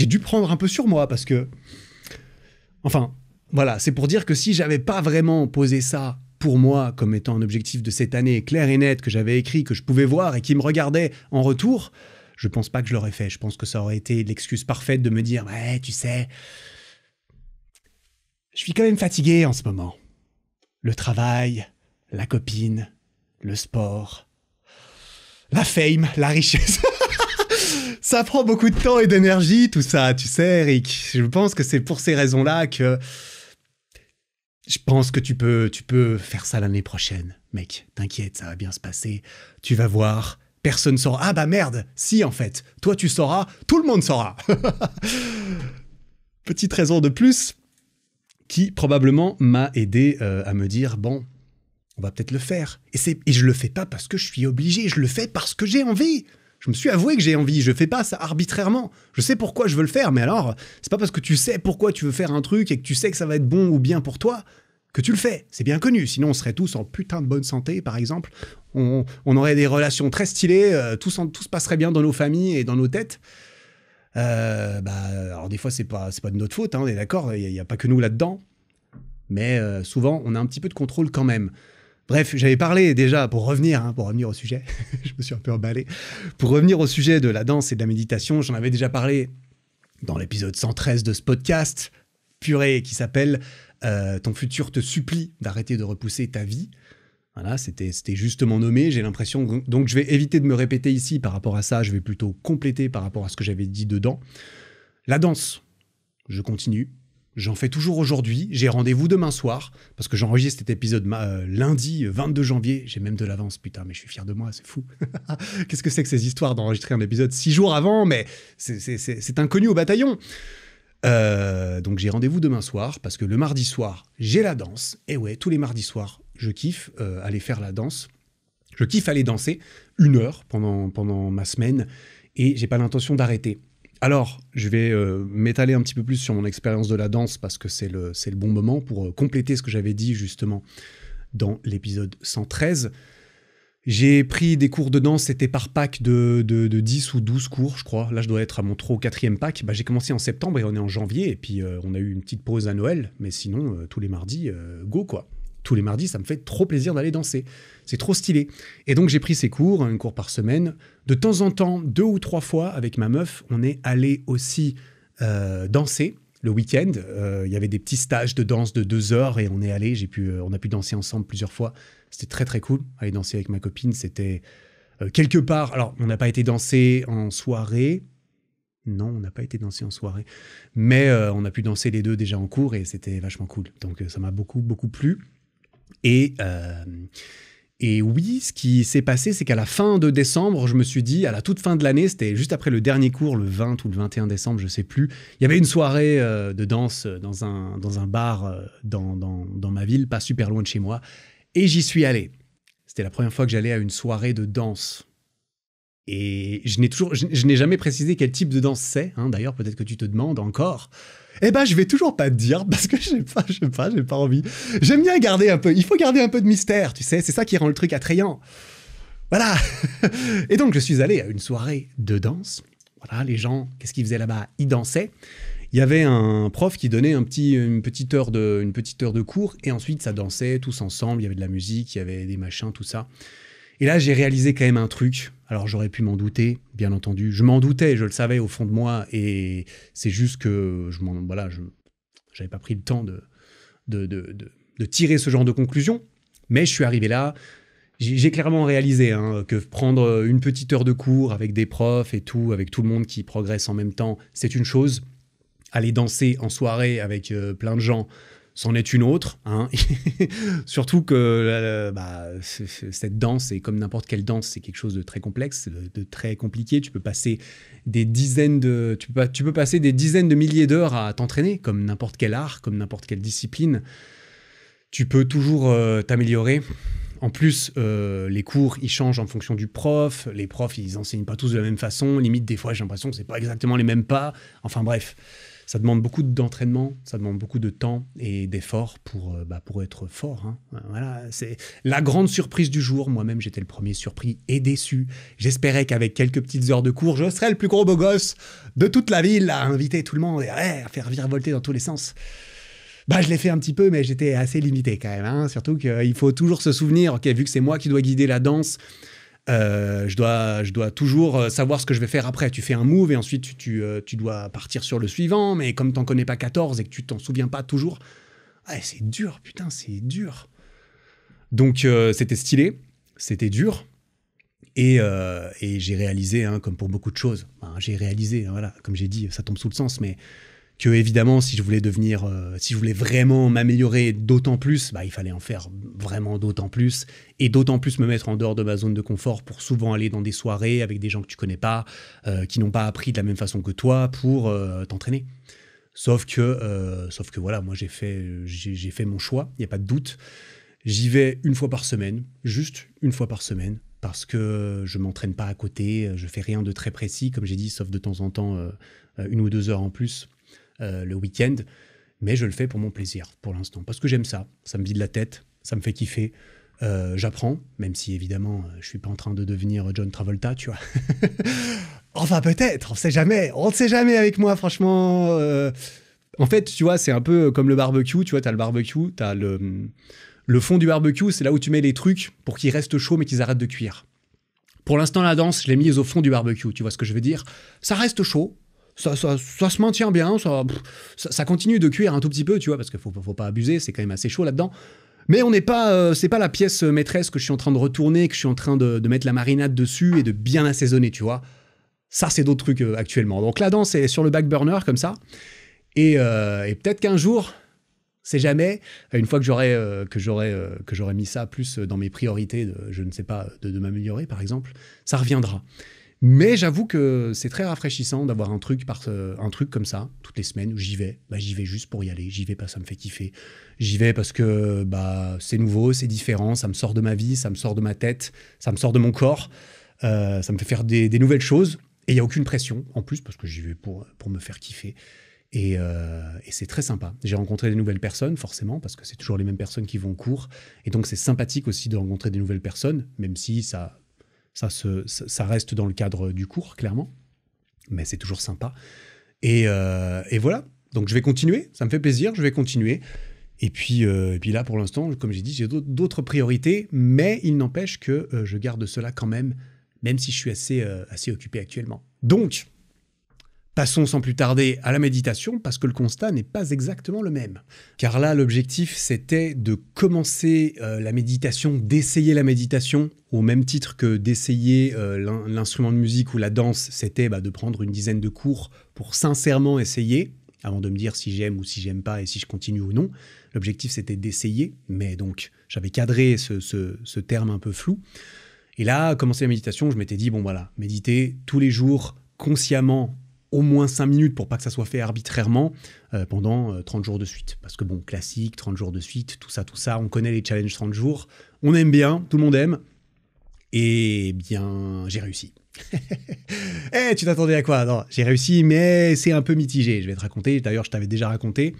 dû prendre un peu sur moi parce que, enfin, voilà, c'est pour dire que si j'avais pas vraiment posé ça pour moi comme étant un objectif de cette année clair et net que j'avais écrit, que je pouvais voir et qui me regardait en retour, je pense pas que je l'aurais fait. Je pense que ça aurait été l'excuse parfaite de me dire Ouais, tu sais, je suis quand même fatigué en ce moment. Le travail, la copine, le sport, la fame, la richesse. ça prend beaucoup de temps et d'énergie, tout ça, tu sais, Eric. Je pense que c'est pour ces raisons-là que je pense que tu peux, tu peux faire ça l'année prochaine, mec. T'inquiète, ça va bien se passer. Tu vas voir. Personne ne saura. Ah bah merde, si en fait. Toi tu sauras, tout le monde saura. Petite raison de plus qui probablement m'a aidé euh, à me dire bon, on va peut-être le faire. Et, et je le fais pas parce que je suis obligé, je le fais parce que j'ai envie. Je me suis avoué que j'ai envie, je fais pas ça arbitrairement. Je sais pourquoi je veux le faire, mais alors, c'est pas parce que tu sais pourquoi tu veux faire un truc et que tu sais que ça va être bon ou bien pour toi que tu le fais. C'est bien connu, sinon on serait tous en putain de bonne santé, par exemple. On, aurait des relations très stylées, euh, tout, tout, se passerait bien dans nos familles et dans nos têtes. Euh, bah, alors des fois, c'est pas, pas de notre faute, hein, on est d'accord, il n'y a, pas que nous là-dedans. Mais euh, souvent, on a un petit peu de contrôle quand même. Bref, j'avais parlé déjà, pour revenir, hein, pour revenir au sujet, je me suis un peu emballé, pour revenir au sujet de la danse et de la méditation, j'en avais déjà parlé dans l'épisode 113 de ce podcast, purée, qui s'appelle euh, Ton futur te supplie d'arrêter de repousser ta vie. Voilà, c'était justement nommé, j'ai l'impression. Donc je vais éviter de me répéter ici par rapport à ça, je vais plutôt compléter par rapport à ce que j'avais dit dedans. La danse, je continue. J'en fais toujours aujourd'hui. J'ai rendez-vous demain soir parce que j'enregistre cet épisode euh, lundi 22 euh, janvier. J'ai même de l'avance, putain, mais je suis fier de moi, c'est fou. Qu'est-ce que c'est que ces histoires d'enregistrer un épisode six jours avant Mais c'est inconnu au bataillon. Euh, donc j'ai rendez-vous demain soir parce que le mardi soir, j'ai la danse. Et ouais, tous les mardis soirs, je kiffe aller faire la danse. Je kiffe aller danser une heure pendant, pendant ma semaine et j'ai pas l'intention d'arrêter. Alors, je vais euh, m'étaler un petit peu plus sur mon expérience de la danse parce que c'est le, bon moment pour euh, compléter ce que j'avais dit justement dans l'épisode 113. J'ai pris des cours de danse, c'était par pack de, 10 ou 12 cours, je crois. Là, je dois être à mon trop ou 4 pack. Bah, j'ai commencé en septembre et on est en janvier. Et puis, euh, on a eu une petite pause à Noël. Mais sinon, tous les mardis, go quoi tous les mardis, ça me fait trop plaisir d'aller danser. C'est trop stylé. Et donc j'ai pris ces cours, une cours par semaine. De temps en temps, deux ou trois fois, avec ma meuf, on est allé aussi euh, danser le week-end. Euh, il y avait des petits stages de danse de deux heures et on est allé. J'ai pu, euh, on a pu danser ensemble plusieurs fois. C'était très très cool. Aller danser avec ma copine, c'était quelque part. Alors on n'a pas été danser en soirée. Non, on n'a pas été danser en soirée, mais on a pu danser les deux déjà en cours et c'était vachement cool. Donc ça m'a beaucoup beaucoup plu. Euh, et, oui, ce qui s'est passé, c'est qu'à la fin de décembre, je me suis dit, à la toute fin de l'année, c'était juste après le dernier cours, le 20 ou le 21 décembre, je ne sais plus, il y avait une soirée euh, de danse euh, dans un, dans un bar dans, dans ma ville, pas super loin de chez moi, et j'y suis allé. C'était la première fois que j'allais à une soirée de danse et je n'ai toujours, je, n'ai jamais précisé quel type de danse c'est. Hein. D'ailleurs, peut-être que tu te demandes encore. Eh ben, je vais toujours pas te dire parce que je sais pas, je pas, j'ai pas envie. J'aime bien garder un peu. Il faut garder un peu de mystère, tu sais. C'est ça qui rend le truc attrayant. Voilà. Et donc, je suis allé à une soirée de danse. Voilà, les gens, qu'est-ce qu'ils faisaient là-bas Ils dansaient. Il y avait un prof qui donnait un petit, une, petite heure de, une petite heure de cours et ensuite ça dansait tous ensemble. Il y avait de la musique, il y avait des machins, tout ça. Et là, j'ai réalisé quand même un truc alors j'aurais pu m'en douter, bien entendu. Je m'en doutais, je le savais au fond de moi, et c'est juste que je m'en, voilà, je n'avais pas pris le temps de de, de, tirer ce genre de conclusion. Mais je suis arrivé là. J'ai clairement réalisé hein, que prendre une petite heure de cours avec des profs et tout, avec tout le monde qui progresse en même temps, c'est une chose. Aller danser en soirée avec euh, plein de gens, c'en est une autre. Hein. Surtout que euh, bah, cette danse, et comme n'importe quelle danse, c'est quelque chose de très complexe, de, très compliqué. Tu peux passer des dizaines de, tu peux, tu peux passer des dizaines de milliers d'heures à t'entraîner, comme n'importe quel art, comme n'importe quelle discipline. Tu peux toujours euh, t'améliorer. En plus, euh, les cours, ils changent en fonction du prof. Les profs, ils enseignent pas tous de la même façon. Limite, des fois, j'ai l'impression que c'est pas exactement les mêmes pas. Enfin bref ça demande beaucoup d'entraînement, ça demande beaucoup de temps et d'efforts pour, euh, bah, pour être fort. Hein. Voilà, c'est la grande surprise du jour. Moi-même, j'étais le premier surpris et déçu. J'espérais qu'avec quelques petites heures de cours, je serais le plus gros beau gosse de toute la ville à inviter tout le monde et à faire virevolter dans tous les sens. Bah, je l'ai fait un petit peu, mais j'étais assez limité quand même. Hein. Surtout qu'il faut toujours se souvenir, vu que c'est moi qui dois guider la danse, euh, je, dois, je dois toujours euh, savoir ce que je vais faire après. Tu fais un move et ensuite tu, tu, euh, dois partir sur le suivant, mais comme t'en connais pas 14 et que tu t'en souviens pas toujours, ah, c'est dur, putain, c'est dur. Donc c'était stylé, c'était dur. Et, et j'ai réalisé, hein, comme pour beaucoup de choses, j'ai réalisé, hein, voilà, comme j'ai dit, ça tombe sous le sens, mais que évidemment, si je voulais devenir, euh, si je voulais vraiment m'améliorer d'autant plus, bah, il fallait en faire vraiment d'autant plus et d'autant plus me mettre en dehors de ma zone de confort pour souvent aller dans des soirées avec des gens que tu connais pas, euh, qui n'ont pas appris de la même façon que toi pour euh, t'entraîner. Sauf que, sauf que voilà, moi j'ai fait, j'ai fait mon choix, il n'y a pas de doute. J'y vais une fois par semaine, juste une fois par semaine, parce que je m'entraîne pas à côté, je fais rien de très précis, comme j'ai dit, sauf de temps en temps une ou deux heures en plus euh, le week-end, mais je le fais pour mon plaisir pour l'instant, parce que j'aime ça, ça me vide la tête, ça me fait kiffer. Euh, j'apprends, même si évidemment euh, je suis pas en train de devenir John Travolta, tu vois. enfin peut-être, on sait jamais, on ne sait jamais avec moi, franchement. En fait, tu vois, c'est un peu comme le barbecue, tu vois, tu as le barbecue, t'as le le fond du barbecue, c'est là où tu mets les trucs pour qu'ils restent chauds mais qu'ils arrêtent de cuire. Pour l'instant, la danse, je l'ai mise au fond du barbecue, tu vois ce que je veux dire Ça reste chaud, ça, se maintient bien, ça, continue de cuire un tout petit peu, tu vois, parce qu'il faut, faut pas abuser, c'est quand même assez chaud là-dedans. Mais on n'est pas, euh, c'est pas la pièce euh, maîtresse que je suis en train de retourner, que je suis en train de, mettre la marinade dessus et de bien assaisonner, tu vois. Ça, c'est d'autres trucs euh, actuellement. Donc la danse est sur le back burner comme ça. Et, peut-être qu'un jour, c'est jamais, une fois que j'aurai que mis ça plus dans mes priorités, je ne sais pas, de m'améliorer par exemple, ça reviendra. Mais j'avoue que c'est très rafraîchissant d'avoir euh, un truc comme ça toutes les semaines où j'y vais. Bah, j'y vais juste pour y aller. J'y vais pas, ça me fait kiffer. J'y vais parce que bah c'est nouveau, c'est différent, ça me sort de ma vie, ça me sort de ma tête, ça me sort de mon corps, euh, ça me fait faire des, nouvelles choses. Et il y a aucune pression en plus parce que j'y vais pour me faire kiffer. Et, euh, et c'est très sympa. J'ai rencontré des nouvelles personnes, forcément, parce que c'est toujours les mêmes personnes qui vont au cours. Et donc, c'est sympathique aussi de rencontrer des nouvelles personnes, même si ça ça, reste dans le cadre du cours, clairement. Mais c'est toujours sympa. Euh, et, voilà. Donc je vais continuer. Ça me fait plaisir. Je vais continuer. Et puis, euh, puis là, pour l'instant, comme j'ai dit, j'ai d'autres priorités. Mais il n'empêche que euh, je garde cela quand même, même si je suis assez, assez occupé actuellement. Donc, Passons sans plus tarder à la méditation parce que le constat n'est pas exactement le même. Car là, l'objectif, c'était de commencer euh, la méditation, d'essayer la méditation, au même titre que d'essayer euh, l'instrument de musique ou la danse, c'était bah, de prendre une dizaine de cours pour sincèrement essayer, avant de me dire si j'aime ou si j'aime pas et si je continue ou non. L'objectif, c'était d'essayer, mais donc j'avais cadré ce, ce terme un peu flou. Et là, commencer la méditation, je m'étais dit, bon voilà, méditer tous les jours consciemment au moins 5 minutes pour pas que ça soit fait arbitrairement euh, pendant 30 euh, jours de suite. Parce que bon, classique, 30 jours de suite, tout ça, tout ça, on connaît les challenges 30 jours, on aime bien, tout le monde aime. Et eh bien, j'ai réussi. Eh, tu t'attendais à quoi Non, j'ai réussi, mais c'est un peu mitigé. Je vais te raconter, d'ailleurs, je t'avais déjà raconté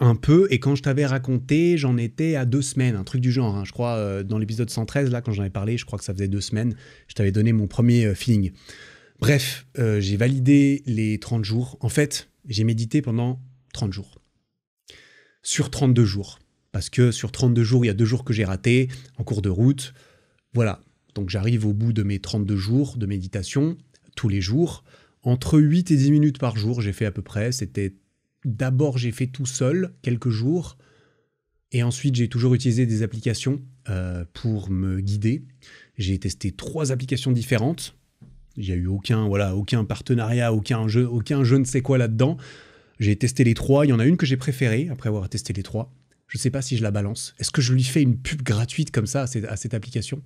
un peu, et quand je t'avais raconté, j'en étais à deux semaines, un truc du genre. Hein. Je crois, euh, dans l'épisode 113, là, quand j'en avais parlé, je crois que ça faisait deux semaines, je t'avais donné mon premier feeling. Bref, euh, j'ai validé les 30 jours. En fait, j'ai médité pendant 30 jours. Sur 32 jours. Parce que sur 32 jours, il y a deux jours que j'ai raté en cours de route. Voilà. Donc j'arrive au bout de mes 32 jours de méditation, tous les jours. Entre 8 et 10 minutes par jour, j'ai fait à peu près. C'était d'abord, j'ai fait tout seul quelques jours. Et ensuite, j'ai toujours utilisé des applications euh, pour me guider. J'ai testé trois applications différentes il n'y a eu aucun, voilà, aucun partenariat, aucun jeu, aucun je ne sais quoi là-dedans. J'ai testé les trois. Il y en a une que j'ai préférée après avoir testé les trois. Je ne sais pas si je la balance. Est-ce que je lui fais une pub gratuite comme ça à, cette, application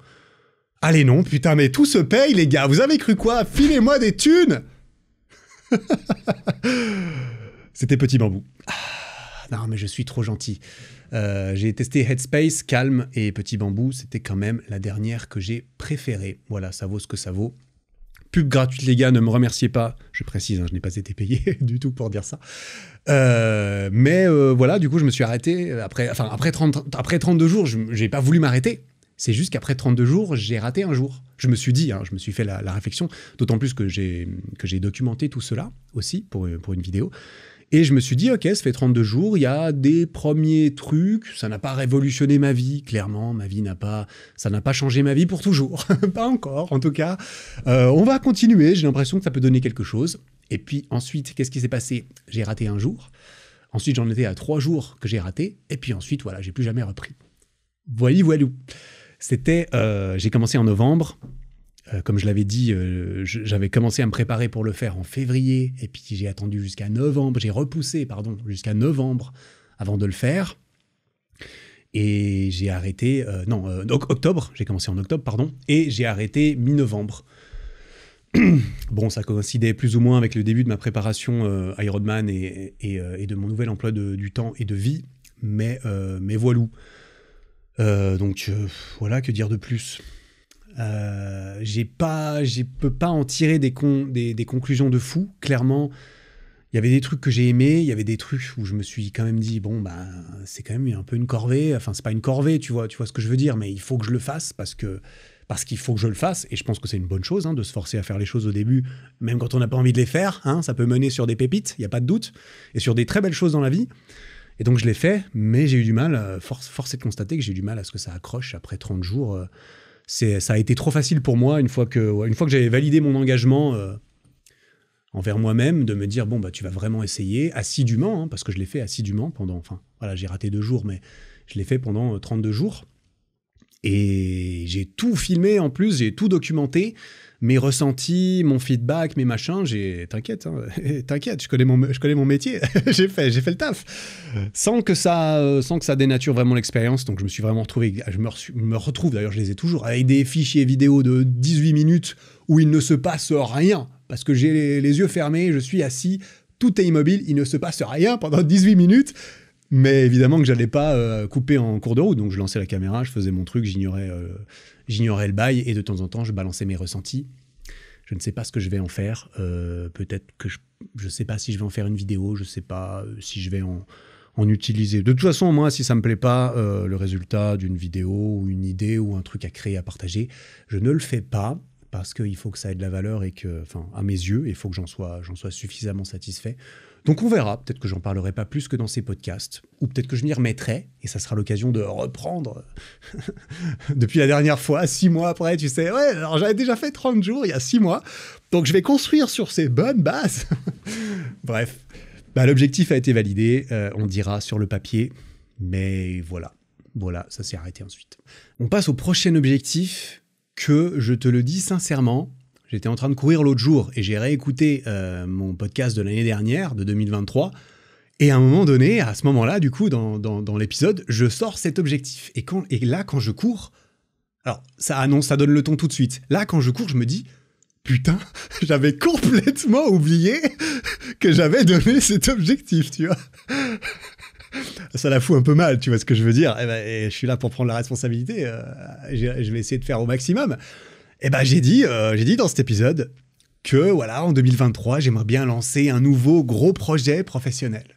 Allez non, putain, mais tout se paye, les gars. Vous avez cru quoi Filez-moi des thunes C'était Petit Bambou. Ah, non, mais je suis trop gentil. Euh, j'ai testé Headspace, Calme et Petit Bambou. C'était quand même la dernière que j'ai préférée. Voilà, ça vaut ce que ça vaut. Pub gratuite, les gars, ne me remerciez pas. Je précise, hein, je n'ai pas été payé du tout pour dire ça. Euh, mais euh, voilà, du coup, je me suis arrêté. Après, enfin, après, après 32 jours, je n'ai pas voulu m'arrêter. C'est juste qu'après 32 jours, j'ai raté un jour. Je me suis dit, hein, je me suis fait la, réflexion, d'autant plus que j'ai documenté tout cela aussi pour, pour une vidéo. Et je me suis dit, ok, ça fait 32 jours, il y a des premiers trucs, ça n'a pas révolutionné ma vie, clairement, ma vie n'a pas, ça n'a pas changé ma vie pour toujours, pas encore en tout cas. Euh, on va continuer, j'ai l'impression que ça peut donner quelque chose. Et puis ensuite, qu'est-ce qui s'est passé J'ai raté un jour, ensuite j'en étais à trois jours que j'ai raté, et puis ensuite, voilà, j'ai plus jamais repris. Voyez, voilou. C'était, euh, j'ai commencé en novembre, euh, comme je l'avais dit, euh, j'avais commencé à me préparer pour le faire en février, et puis j'ai attendu jusqu'à novembre, j'ai repoussé, pardon, jusqu'à novembre avant de le faire. Et j'ai arrêté, euh, non, octobre, j'ai commencé en octobre, pardon, et j'ai arrêté mi-novembre. bon, ça coïncidait plus ou moins avec le début de ma préparation Ironman et, et, et, de mon nouvel emploi du temps et de vie, mais, mais voilou. donc voilà, que dire de plus euh, j'ai pas, je peux pas en tirer des, des, conclusions de fou. Clairement, il y avait des trucs que j'ai aimé il y avait des trucs où je me suis quand même dit bon bah c'est quand même un peu une corvée. Enfin c'est pas une corvée, tu vois, tu vois ce que je veux dire. Mais il faut que je le fasse parce que parce qu'il faut que je le fasse. Et je pense que c'est une bonne chose hein, de se forcer à faire les choses au début, même quand on n'a pas envie de les faire. Hein. ça peut mener sur des pépites, il n'y a pas de doute, et sur des très belles choses dans la vie. Et donc je l'ai fait, mais j'ai eu du mal, euh, force, est de constater que j'ai eu du mal à ce que ça accroche après 30 jours. Euh, c'est ça a été trop facile pour moi une fois que une fois que j'avais validé mon engagement euh, envers moi-même de me dire bon bah tu vas vraiment essayer assidûment hein, parce que je l'ai fait assidûment pendant enfin voilà j'ai raté deux jours mais je l'ai fait pendant 32 euh, jours et j'ai tout filmé en plus, j'ai tout documenté, mes ressentis, mon feedback, mes machins. J'ai, t'inquiète, hein, t'inquiète, je connais mon, je connais mon métier. j'ai fait, j'ai fait le taf, sans que ça, euh, sans que ça dénature vraiment l'expérience. Donc je me suis vraiment retrouvé, je me, retrouve d'ailleurs, je les ai toujours avec des fichiers vidéo de 18 minutes où il ne se passe rien parce que j'ai les, les yeux fermés, je suis assis, tout est immobile, il ne se passe rien pendant 18 minutes. Mais évidemment que j'allais pas euh, couper en cours de route, donc je lançais la caméra, je faisais mon truc, j'ignorais, euh, j'ignorais le bail, et de temps en temps, je balançais mes ressentis. Je ne sais pas ce que je vais en faire. Euh, peut-être que je ne sais pas si je vais en faire une vidéo, je ne sais pas si je vais en, utiliser. De toute façon, moi, si ça ne me plaît pas, le résultat d'une vidéo ou une idée ou un truc à créer, à partager, je ne le fais pas parce qu'il faut que ça ait de la valeur et que, enfin, à mes yeux, il faut que j'en sois, j'en sois suffisamment satisfait donc on verra, peut-être que j'en parlerai pas plus que dans ces podcasts, ou peut-être que je m'y remettrai, et ça sera l'occasion de reprendre depuis la dernière fois, six mois après, tu sais, ouais, alors j'avais déjà fait 30 jours il y a six mois, donc je vais construire sur ces bonnes bases. Bref, bah, l'objectif a été validé, euh, on dira sur le papier, mais voilà, voilà, ça s'est arrêté ensuite. On passe au prochain objectif que, je te le dis sincèrement, J'étais en train de courir l'autre jour et j'ai réécouté euh, mon podcast de l'année dernière, de 2023. Et à un moment donné, à ce moment-là, du coup, dans, dans, l'épisode, je sors cet objectif. Et, quand, et là, quand je cours, alors ça annonce, ça donne le ton tout de suite. Là, quand je cours, je me dis, putain, j'avais complètement oublié que j'avais donné cet objectif, tu vois. Ça la fout un peu mal, tu vois ce que je veux dire. Eh ben, et, ben, je suis là pour prendre la responsabilité. Euh, je vais essayer de faire au maximum. Eh ben j'ai dit, euh, j'ai dit dans cet épisode que voilà, en 2023, j'aimerais bien lancer un nouveau gros projet professionnel.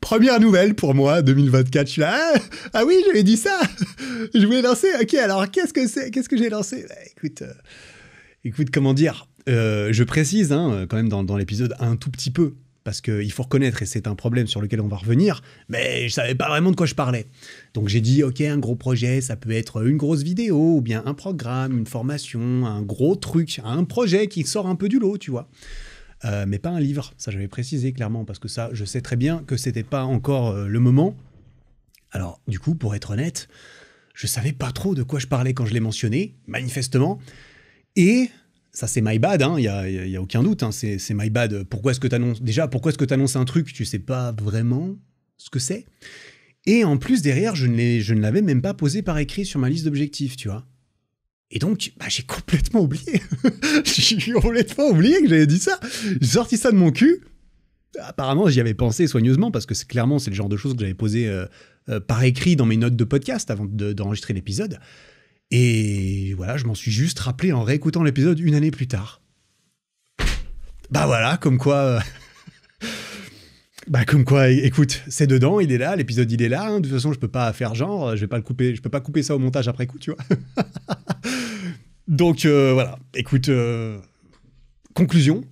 Première nouvelle pour moi, 2024. Je suis là, ah, je ah oui, ai dit ça. Je voulais lancer. Ok, alors qu'est-ce que c'est Qu'est-ce que j'ai lancé bah, Écoute, euh, écoute, comment dire euh, Je précise hein, quand même dans l'épisode un tout petit peu parce qu'il faut reconnaître, et c'est un problème sur lequel on va revenir, mais je savais pas vraiment de quoi je parlais. Donc j'ai dit, ok, un gros projet, ça peut être une grosse vidéo, ou bien un programme, une formation, un gros truc, un projet qui sort un peu du lot, tu vois. Euh, mais pas un livre, ça j'avais précisé clairement, parce que ça, je sais très bien que ce n'était pas encore euh, le moment. Alors, du coup, pour être honnête, je ne savais pas trop de quoi je parlais quand je l'ai mentionné, manifestement. Et ça c'est my bad, il hein, n'y a, y a, aucun doute, hein, c'est my bad. Pourquoi est-ce que tu déjà Pourquoi est-ce que tu annonces un truc Tu sais pas vraiment ce que c'est. Et en plus derrière, je ne, l'avais même pas posé par écrit sur ma liste d'objectifs, tu vois. Et donc, bah, j'ai complètement oublié. j'ai complètement oublié que j'avais dit ça. J'ai sorti ça de mon cul. Apparemment, j'y avais pensé soigneusement parce que clairement, c'est le genre de choses que j'avais posé euh, euh, par écrit dans mes notes de podcast avant d'enregistrer l'épisode. Et voilà, je m'en suis juste rappelé en réécoutant l'épisode une année plus tard. Bah voilà, comme quoi. Euh, bah comme quoi, écoute, c'est dedans, il est là, l'épisode il est là. Hein. De toute façon, je peux pas faire genre, je vais pas le couper, je peux pas couper ça au montage après coup, tu vois. Donc euh, voilà, écoute, euh, conclusion.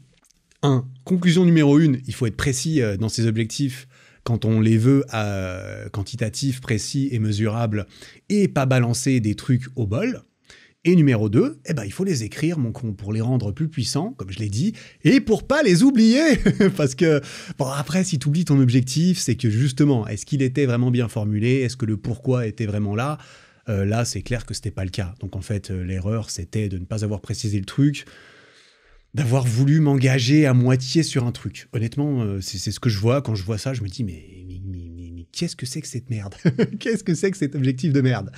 1. Conclusion numéro 1, il faut être précis dans ses objectifs quand on les veut à euh, quantitatifs, précis et mesurables, et pas balancer des trucs au bol. Et numéro 2, eh ben, il faut les écrire, mon con, pour les rendre plus puissants, comme je l'ai dit, et pour pas les oublier. Parce que, bon, après, si tu oublies ton objectif, c'est que justement, est-ce qu'il était vraiment bien formulé Est-ce que le pourquoi était vraiment là euh, Là, c'est clair que c'était pas le cas. Donc, en fait, euh, l'erreur, c'était de ne pas avoir précisé le truc, d'avoir voulu m'engager à moitié sur un truc. Honnêtement, euh, c'est ce que je vois. Quand je vois ça, je me dis, mais, qu'est-ce que c'est que cette merde Qu'est-ce que c'est que cet objectif de merde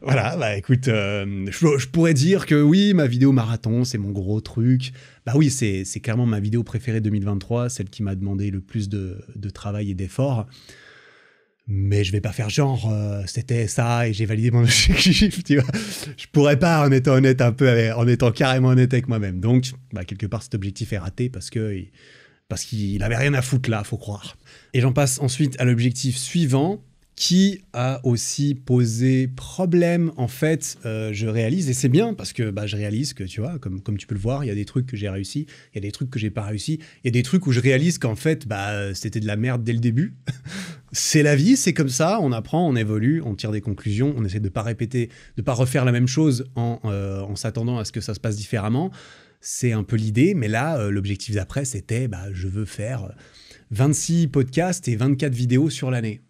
voilà, bah écoute, euh, je, pourrais dire que oui, ma vidéo marathon, c'est mon gros truc. Bah oui, c'est clairement ma vidéo préférée 2023, celle qui m'a demandé le plus de, de travail et d'efforts mais je vais pas faire genre euh, c'était ça et j'ai validé mon objectif, tu vois. Je pourrais pas en étant honnête un peu, en étant carrément honnête avec moi-même. Donc, bah, quelque part, cet objectif est raté parce que parce qu'il avait rien à foutre là, faut croire. Et j'en passe ensuite à l'objectif suivant, qui a aussi posé problème. En fait, euh, je réalise, et c'est bien parce que bah, je réalise que, tu vois, comme, comme tu peux le voir, il y a des trucs que j'ai réussi, il y a des trucs que j'ai pas réussi, et des trucs où je réalise qu'en fait, bah, c'était de la merde dès le début. c'est la vie, c'est comme ça, on apprend, on évolue, on tire des conclusions, on essaie de pas répéter, de pas refaire la même chose en, euh, s'attendant à ce que ça se passe différemment. C'est un peu l'idée, mais là, euh, l'objectif d'après, c'était, bah, je veux faire 26 podcasts et 24 vidéos sur l'année.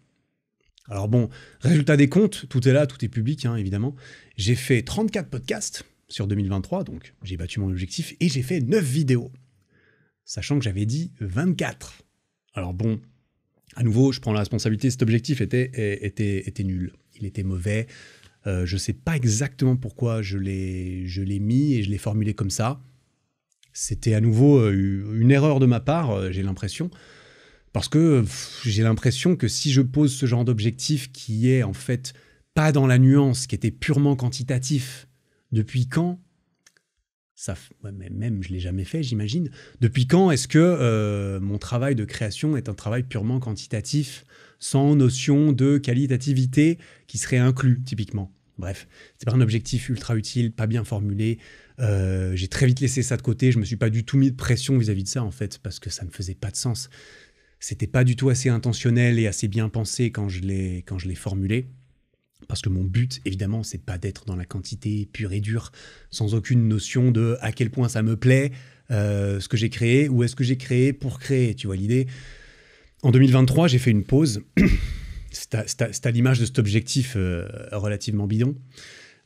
Alors bon, résultat des comptes, tout est là, tout est public, hein, évidemment. J'ai fait 34 podcasts sur 2023, donc j'ai battu mon objectif, et j'ai fait 9 vidéos, sachant que j'avais dit 24. Alors bon, à nouveau, je prends la responsabilité, cet objectif était, était, était nul, il était mauvais. Euh, je ne sais pas exactement pourquoi je l'ai, je l'ai mis et je l'ai formulé comme ça. C'était à nouveau euh, une erreur de ma part, euh, j'ai l'impression. Parce que j'ai l'impression que si je pose ce genre d'objectif qui est en fait pas dans la nuance, qui était purement quantitatif, depuis quand ça, même je l'ai jamais fait, j'imagine. Depuis quand est-ce que euh, mon travail de création est un travail purement quantitatif, sans notion de qualitativité qui serait inclus typiquement Bref, c'est pas un objectif ultra utile, pas bien formulé. Euh, j'ai très vite laissé ça de côté. Je me suis pas du tout mis de pression vis à -vis de ça en fait, parce que ça ne faisait pas de sens c'était pas du tout assez intentionnel et assez bien pensé quand je l'ai quand je l'ai formulé parce que mon but évidemment c'est pas d'être dans la quantité pure et dure sans aucune notion de à quel point ça me plaît euh, ce que j'ai créé ou est-ce que j'ai créé pour créer tu vois l'idée en 2023 j'ai fait une pause c'est à, l'image de cet objectif euh, relativement bidon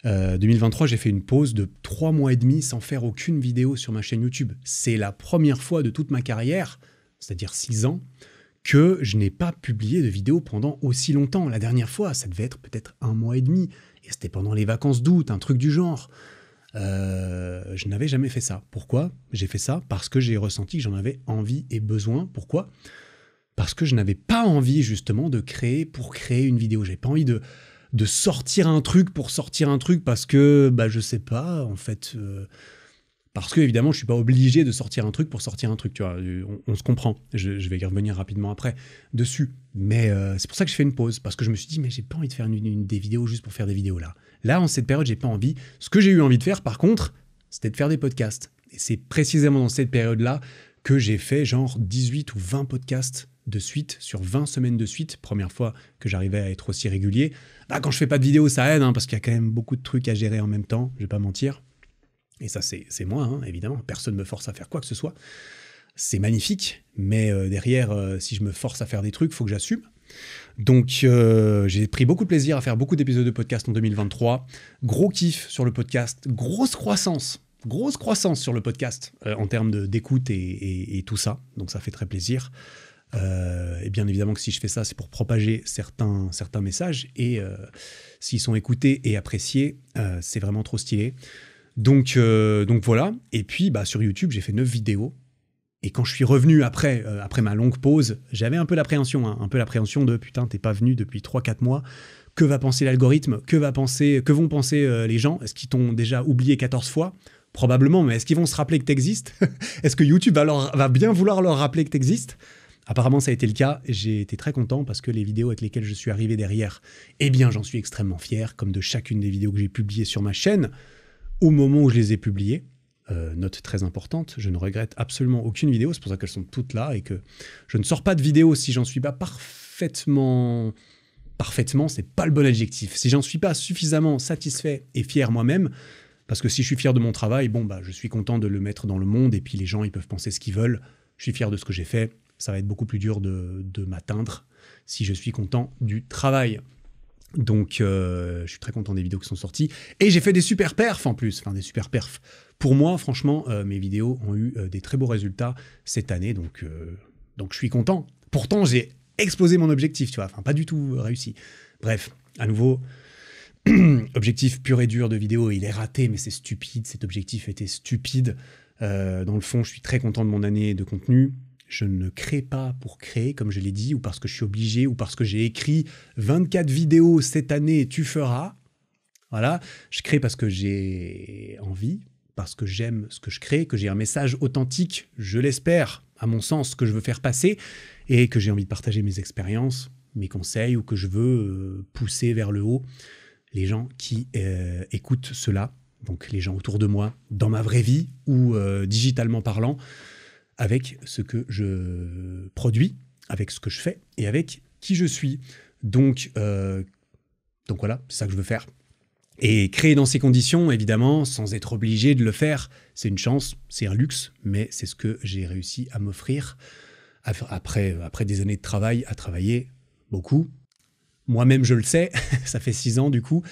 euh, 2023, j'ai fait une pause de trois mois et demi sans faire aucune vidéo sur ma chaîne YouTube. C'est la première fois de toute ma carrière c'est-à-dire 6 ans, que je n'ai pas publié de vidéo pendant aussi longtemps. La dernière fois, ça devait être peut-être un mois et demi, et c'était pendant les vacances d'août, un truc du genre. Euh, je n'avais jamais fait ça. Pourquoi j'ai fait ça Parce que j'ai ressenti que j'en avais envie et besoin. Pourquoi Parce que je n'avais pas envie justement de créer pour créer une vidéo. J'ai pas envie de, de sortir un truc pour sortir un truc parce que bah je sais pas en fait. Euh, parce que, évidemment, je suis pas obligé de sortir un truc pour sortir un truc, tu vois. On, se comprend. Je, vais y revenir rapidement après dessus. Mais euh, c'est pour ça que je fais une pause. Parce que je me suis dit, mais j'ai pas envie de faire une, des vidéos juste pour faire des vidéos là. Là, en cette période, j'ai pas envie. Ce que j'ai eu envie de faire, par contre, c'était de faire des podcasts. Et c'est précisément dans cette période-là que j'ai fait genre 18 ou 20 podcasts de suite, sur 20 semaines de suite, première fois que j'arrivais à être aussi régulier. Bah, quand je fais pas de vidéos, ça aide, hein, parce qu'il y a quand même beaucoup de trucs à gérer en même temps, je vais pas mentir et ça c'est moi, hein, évidemment, personne ne me force à faire quoi que ce soit. C'est magnifique, mais euh, derrière, euh, si je me force à faire des trucs, il faut que j'assume. Donc euh, j'ai pris beaucoup de plaisir à faire beaucoup d'épisodes de podcast en 2023. Gros kiff sur le podcast, grosse croissance, grosse croissance sur le podcast en termes d'écoute et, tout ça. Donc ça fait très plaisir. et bien évidemment que si je fais ça, c'est pour propager certains, certains messages. Et s'ils sont écoutés et appréciés, c'est vraiment trop stylé. Euh, donc, voilà. Et puis bah, sur YouTube, j'ai fait 9 vidéos. Et quand je suis revenu après, euh, après ma longue pause, j'avais un peu l'appréhension, hein, un peu l'appréhension de putain, t'es pas venu depuis 3-4 mois. Que va penser l'algorithme Que va penser Que vont penser euh, les gens Est-ce qu'ils t'ont déjà oublié 14 fois Probablement, mais est-ce qu'ils vont se rappeler que t'existes Est-ce que YouTube va, va bien vouloir leur rappeler que t'existes Apparemment, ça a été le cas. J'ai été très content parce que les vidéos avec lesquelles je suis arrivé derrière, eh bien, j'en suis extrêmement fier, comme de chacune des vidéos que j'ai publiées sur ma chaîne au moment où je les ai publiées. Euh, note très importante, je ne regrette absolument aucune vidéo, c'est pour ça qu'elles sont toutes là et que je ne sors pas de vidéo si j'en suis pas parfaitement. Parfaitement, c'est pas le bon adjectif. Si j'en suis pas suffisamment satisfait et fier moi-même, parce que si je suis fier de mon travail, bon, bah, je suis content de le mettre dans le monde et puis les gens, ils peuvent penser ce qu'ils veulent. Je suis fier de ce que j'ai fait. Ça va être beaucoup plus dur de, de m'atteindre si je suis content du travail. Donc, euh, je suis très content des vidéos qui sont sorties. Et j'ai fait des super perfs en plus. Enfin, des super perfs. Pour moi, franchement, euh, mes vidéos ont eu euh, des très beaux résultats cette année. Donc, donc je suis content. Pourtant, j'ai explosé mon objectif, tu vois. Enfin, pas du tout réussi. Bref, à nouveau, objectif pur et dur de vidéo. Il est raté, mais c'est stupide. Cet objectif était stupide. dans le fond, je suis très content de mon année de contenu. Je ne crée pas pour créer, comme je l'ai dit, ou parce que je suis obligé, ou parce que j'ai écrit 24 vidéos cette année, tu feras. Voilà, je crée parce que j'ai envie, parce que j'aime ce que je crée, que j'ai un message authentique, je l'espère, à mon sens, que je veux faire passer, et que j'ai envie de partager mes expériences, mes conseils, ou que je veux euh, pousser vers le haut les gens qui euh, écoutent cela, donc les gens autour de moi, dans ma vraie vie ou euh, digitalement parlant avec ce que je produis, avec ce que je fais et avec qui je suis. Donc, euh, donc voilà, c'est ça que je veux faire. Et créer dans ces conditions, évidemment, sans être obligé de le faire, c'est une chance, c'est un luxe, mais c'est ce que j'ai réussi à m'offrir après, après des années de travail, à travailler beaucoup. Moi-même, je le sais, ça fait six ans du coup,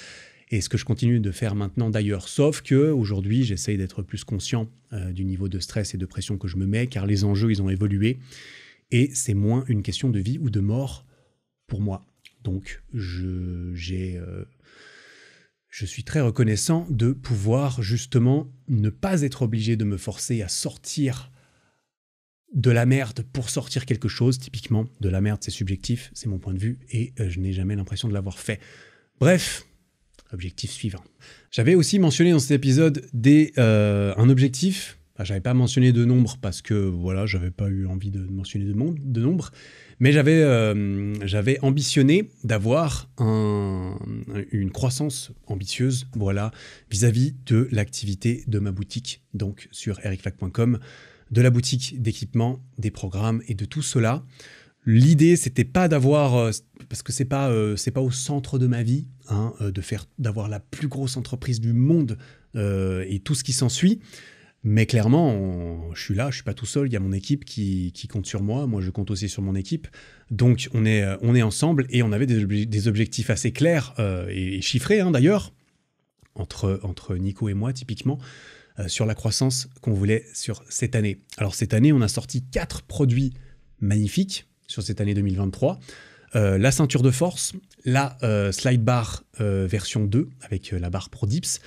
et ce que je continue de faire maintenant d'ailleurs. Sauf que aujourd'hui, j'essaye d'être plus conscient euh, du niveau de stress et de pression que je me mets, car les enjeux, ils ont évolué, et c'est moins une question de vie ou de mort pour moi. Donc, je, j'ai, euh, je suis très reconnaissant de pouvoir justement ne pas être obligé de me forcer à sortir de la merde pour sortir quelque chose, typiquement. De la merde, c'est subjectif, c'est mon point de vue, et euh, je n'ai jamais l'impression de l'avoir fait. Bref, Objectif suivant. J'avais aussi mentionné dans cet épisode des, euh, un objectif. j'avais pas mentionné de nombre parce que voilà, j'avais pas eu envie de mentionner de, monde, de nombre. Mais j'avais, euh, j'avais ambitionné d'avoir un, une croissance ambitieuse, voilà, vis-à-vis de l'activité de ma boutique, donc sur ericflac.com, de la boutique d'équipement, des programmes et de tout cela. L'idée, c'était pas d'avoir, euh, parce que c'est pas, euh, c'est pas au centre de ma vie, hein, euh, de faire, d'avoir la plus grosse entreprise du monde et tout ce qui s'ensuit. Mais clairement, je suis là, je suis pas tout seul. Il y a mon équipe qui, compte sur moi. Moi, je compte aussi sur mon équipe. Donc, on est, on est ensemble et on avait des, objectifs assez clairs et, chiffrés hein, d'ailleurs entre, entre Nico et moi typiquement sur la croissance qu'on voulait sur cette année. Alors cette année, on a sorti quatre produits magnifiques sur cette année 2023. Euh, la ceinture de force, la euh, slide bar euh, version 2 avec la barre pour dips.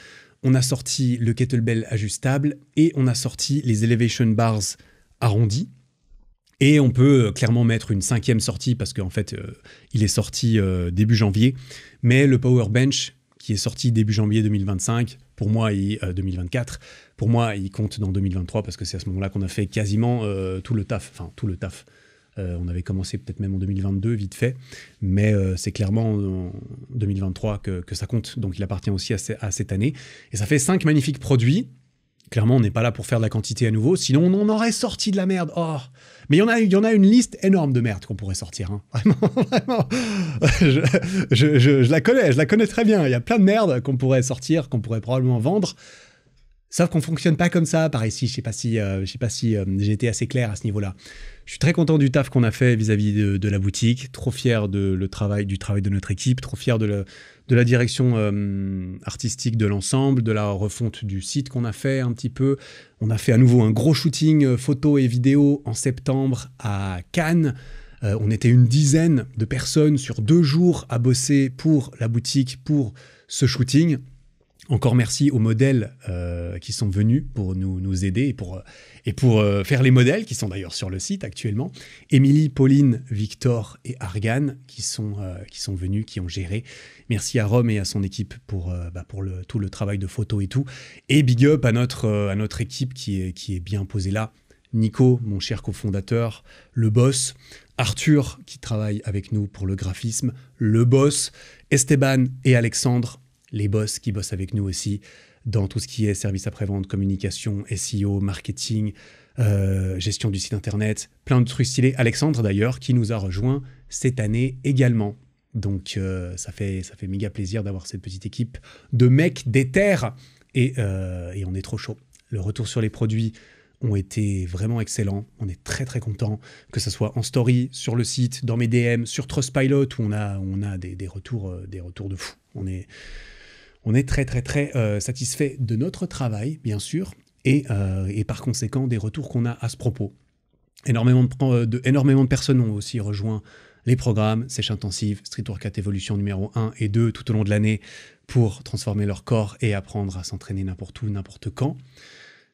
On a sorti le kettlebell ajustable et on a sorti les elevation bars arrondis. Et on peut clairement mettre une cinquième sortie parce qu'en fait, il est sorti début janvier. Mais le Power Bench, qui est sorti début janvier 2025, pour moi, il, 2024, pour moi, il compte dans 2023 parce que c'est à ce moment-là qu'on a fait quasiment tout le taf. Enfin, tout le taf euh, on avait commencé peut-être même en 2022, vite fait, mais euh, c'est clairement en 2023 que, ça compte. Donc il appartient aussi à, cette année. Et ça fait cinq magnifiques produits. Clairement, on n'est pas là pour faire de la quantité à nouveau, sinon on en aurait sorti de la merde. Oh Mais il y, en a, y en a une liste énorme de merde qu'on pourrait sortir. Hein. Vraiment, vraiment. Je, je, la connais, je la connais très bien. Il y a plein de merde qu'on pourrait sortir, qu'on pourrait probablement vendre. Sauf qu'on fonctionne pas comme ça par ici. Je sais pas si, euh, sais pas si euh, j'ai été assez clair à ce niveau-là. Je suis très content du taf qu'on a fait vis-à-vis de, la boutique, trop fier de le travail, du travail de notre équipe, trop fier de, la direction euh, artistique de l'ensemble, de la refonte du site qu'on a fait un petit peu. On a fait à nouveau un gros shooting photo et vidéo en septembre à Cannes. on était une dizaine de personnes sur deux jours à bosser pour la boutique, pour ce shooting. Encore merci aux modèles euh, qui sont venus pour nous, aider et pour, et pour euh, faire les modèles, qui sont d'ailleurs sur le site actuellement. Émilie, Pauline, Victor et Argan qui sont, euh, qui sont venus, qui ont géré. Merci à Rome et à son équipe pour, bah, pour tout le travail de photo et tout. Et big up à notre, à notre équipe qui est, qui est bien posée là. Nico, mon cher cofondateur, le boss, Arthur qui travaille avec nous pour le graphisme, le boss, Esteban et Alexandre les boss qui bossent avec nous aussi dans tout ce qui est service après-vente, communication, SEO, marketing, euh, gestion du site internet, plein de trucs stylés. Alexandre d'ailleurs qui nous a rejoint cette année également. Donc euh, ça, fait, ça fait méga plaisir d'avoir cette petite équipe de mecs des terres et, euh, et on est trop chaud. Le retour sur les produits ont été vraiment excellents. On est très très content que ce soit en story, sur le site, dans mes DM, sur Trustpilot où on a, on a des, des retours, des retours de fou. On est, on est très très très euh, satisfait de notre travail, bien sûr, euh, et, par conséquent des retours qu'on a à ce propos. Euh, énormément de, personnes ont aussi rejoint les programmes Sèche Intensive, Street Workout Evolution numéro 1 et 2 tout au long de l'année pour transformer leur corps et apprendre à s'entraîner n'importe où, n'importe quand.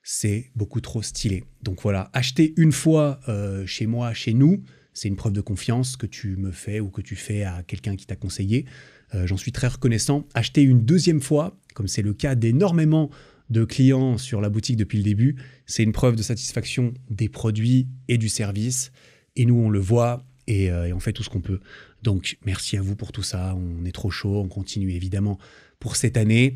C'est beaucoup trop stylé. Donc voilà, acheter une fois chez moi, chez nous, c'est une preuve de confiance que tu me fais ou que tu fais à quelqu'un qui t'a conseillé. Euh, j'en suis très reconnaissant. Acheter une deuxième fois, comme c'est le cas d'énormément de clients sur la boutique depuis le début, c'est une preuve de satisfaction des produits et du service. Et nous, on le voit et, euh, on fait tout ce qu'on peut. Donc, merci à vous pour tout ça. On est trop chaud. On continue évidemment pour cette année.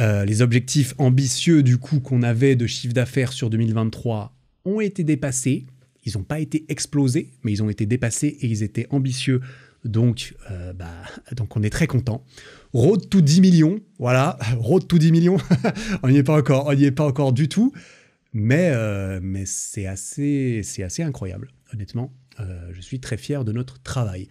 Euh, les objectifs ambitieux du coup qu'on avait de chiffre d'affaires sur 2023 ont été dépassés. Ils n'ont pas été explosés, mais ils ont été dépassés et ils étaient ambitieux donc, euh, bah, donc on est très content. Road to 10 millions, voilà, road to 10 millions. on n'y est pas encore, on n'y est pas encore du tout, mais euh, mais c'est assez, c'est assez incroyable, honnêtement. Euh, je suis très fier de notre travail.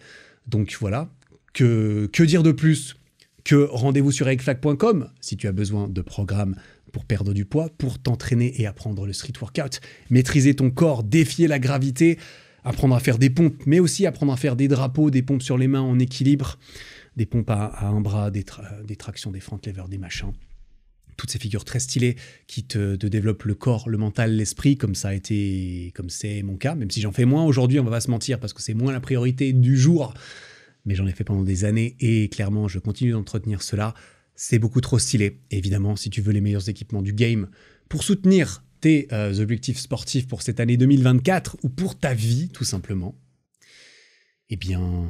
Donc voilà, que, que dire de plus que rendez-vous sur eggflag.com si tu as besoin de programmes pour perdre du poids, pour t'entraîner et apprendre le street workout, maîtriser ton corps, défier la gravité apprendre à faire des pompes, mais aussi apprendre à faire des drapeaux, des pompes sur les mains en équilibre, des pompes à, un bras, des, euh, tractions, des front levers, des machins toutes ces figures très stylées qui te, développent le corps, le mental, l'esprit, comme ça a été, comme c'est mon cas, même si j'en fais moins aujourd'hui, on va pas se mentir, parce que c'est moins la priorité du jour, mais j'en ai fait pendant des années, et clairement, je continue d'entretenir cela, c'est beaucoup trop stylé. évidemment, si tu veux les meilleurs équipements du game, pour soutenir tes euh, objectifs sportifs pour cette année 2024 ou pour ta vie, tout simplement, eh bien,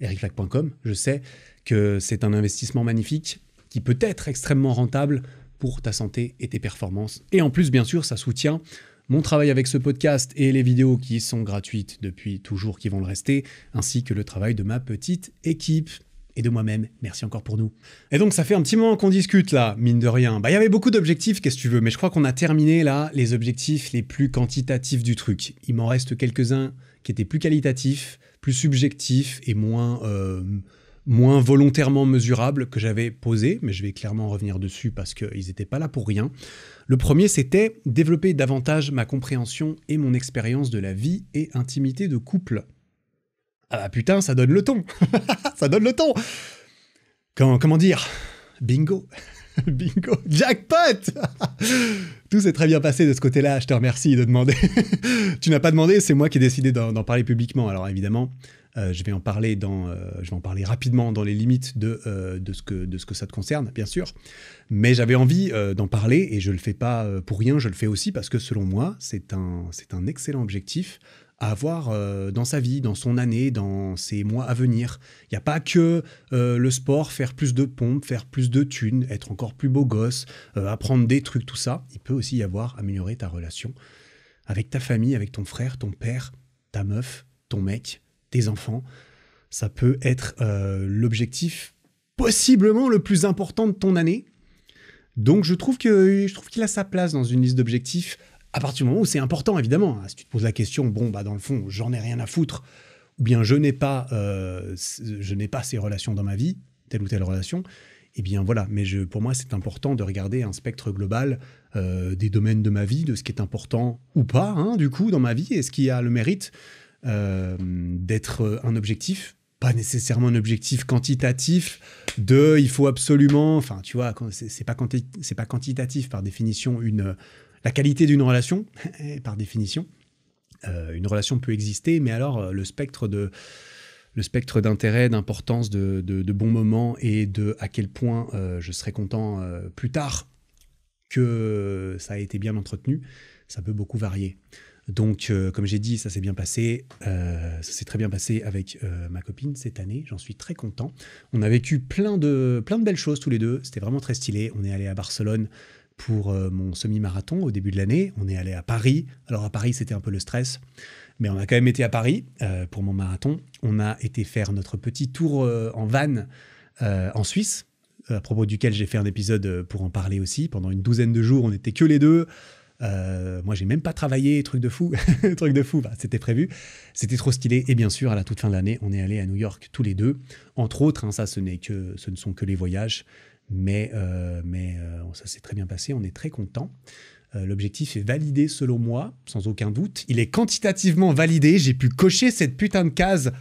ericflac.com, je sais que c'est un investissement magnifique qui peut être extrêmement rentable pour ta santé et tes performances. Et en plus, bien sûr, ça soutient mon travail avec ce podcast et les vidéos qui sont gratuites depuis toujours, qui vont le rester, ainsi que le travail de ma petite équipe et de moi-même. Merci encore pour nous. Et donc ça fait un petit moment qu'on discute là, mine de rien. Bah il y avait beaucoup d'objectifs, qu'est-ce que tu veux, mais je crois qu'on a terminé là les objectifs les plus quantitatifs du truc. Il m'en reste quelques-uns qui étaient plus qualitatifs, plus subjectifs et moins euh, moins volontairement mesurables que j'avais posés, mais je vais clairement revenir dessus parce qu'ils n'étaient pas là pour rien. Le premier, c'était développer davantage ma compréhension et mon expérience de la vie et intimité de couple. Ah bah putain, ça donne le ton Ça donne le ton comment, dire Bingo Bingo Jackpot Tout s'est très bien passé de ce côté-là, je te remercie de demander. tu n'as pas demandé, c'est moi qui ai décidé d'en parler publiquement. Alors évidemment, euh, je, vais en parler dans, euh, je vais en rapidement dans les limites de, euh, de, ce que, de ce que ça te concerne, bien sûr. Mais j'avais envie d'en parler et je ne le fais pas pour rien, je le fais aussi parce que selon moi, c'est un, un excellent objectif avoir euh, dans sa vie, dans son année, dans ses mois à venir. Il n'y a pas que euh, le sport, faire plus de pompes, faire plus de thunes, être encore plus beau gosse, euh, apprendre des trucs, tout ça. Il peut aussi y avoir améliorer ta relation avec ta famille, avec ton frère, ton père, ta meuf, ton mec, tes enfants. Ça peut être l'objectif possiblement le plus important de ton année. Donc je trouve que je trouve qu'il a sa place dans une liste d'objectifs à partir du moment où c'est important, évidemment. Hein. Si tu te poses la question, bon, bah, dans le fond, j'en ai rien à foutre, ou bien je n'ai pas, euh, je n'ai pas ces relations dans ma vie, telle ou telle relation, eh bien voilà. Mais je, pour moi, c'est important de regarder un spectre global euh, des domaines de ma vie, de ce qui est important ou pas, hein, du coup, dans ma vie, et ce qui a le mérite euh, d'être un objectif. Pas nécessairement un objectif quantitatif de il faut absolument, enfin tu vois, c'est pas, pas quantitatif par définition une, la qualité d'une relation, par définition, euh, une relation peut exister, mais alors euh, le spectre de le spectre d'intérêt, d'importance, de, bons moments et de à quel point euh, je serai content plus tard que ça a été bien entretenu, ça peut beaucoup varier. Donc, comme j'ai dit, ça s'est bien passé. ça s'est très bien passé avec ma copine cette année. J'en suis très content. On a vécu plein de, plein de belles choses tous les deux. C'était vraiment très stylé. On est allé à Barcelone pour euh, mon semi-marathon au début de l'année. On est allé à Paris. Alors à Paris, c'était un peu le stress, mais on a quand même été à Paris euh, pour mon marathon. On a été faire notre petit tour euh, en van en Suisse, à propos duquel j'ai fait un épisode pour en parler aussi. Pendant une douzaine de jours, on n'était que les deux. moi, j'ai même pas travaillé, truc de fou, truc de fou. c'était prévu, c'était trop stylé. Et bien sûr, à la toute fin de l'année, on est allé à New York tous les deux. Entre autres, hein, ça, ce n'est que, ce ne sont que les voyages mais, euh, mais euh, ça s'est très bien passé, on est très content. Euh, l'objectif est validé selon moi, sans aucun doute. Il est quantitativement validé, j'ai pu cocher cette putain de case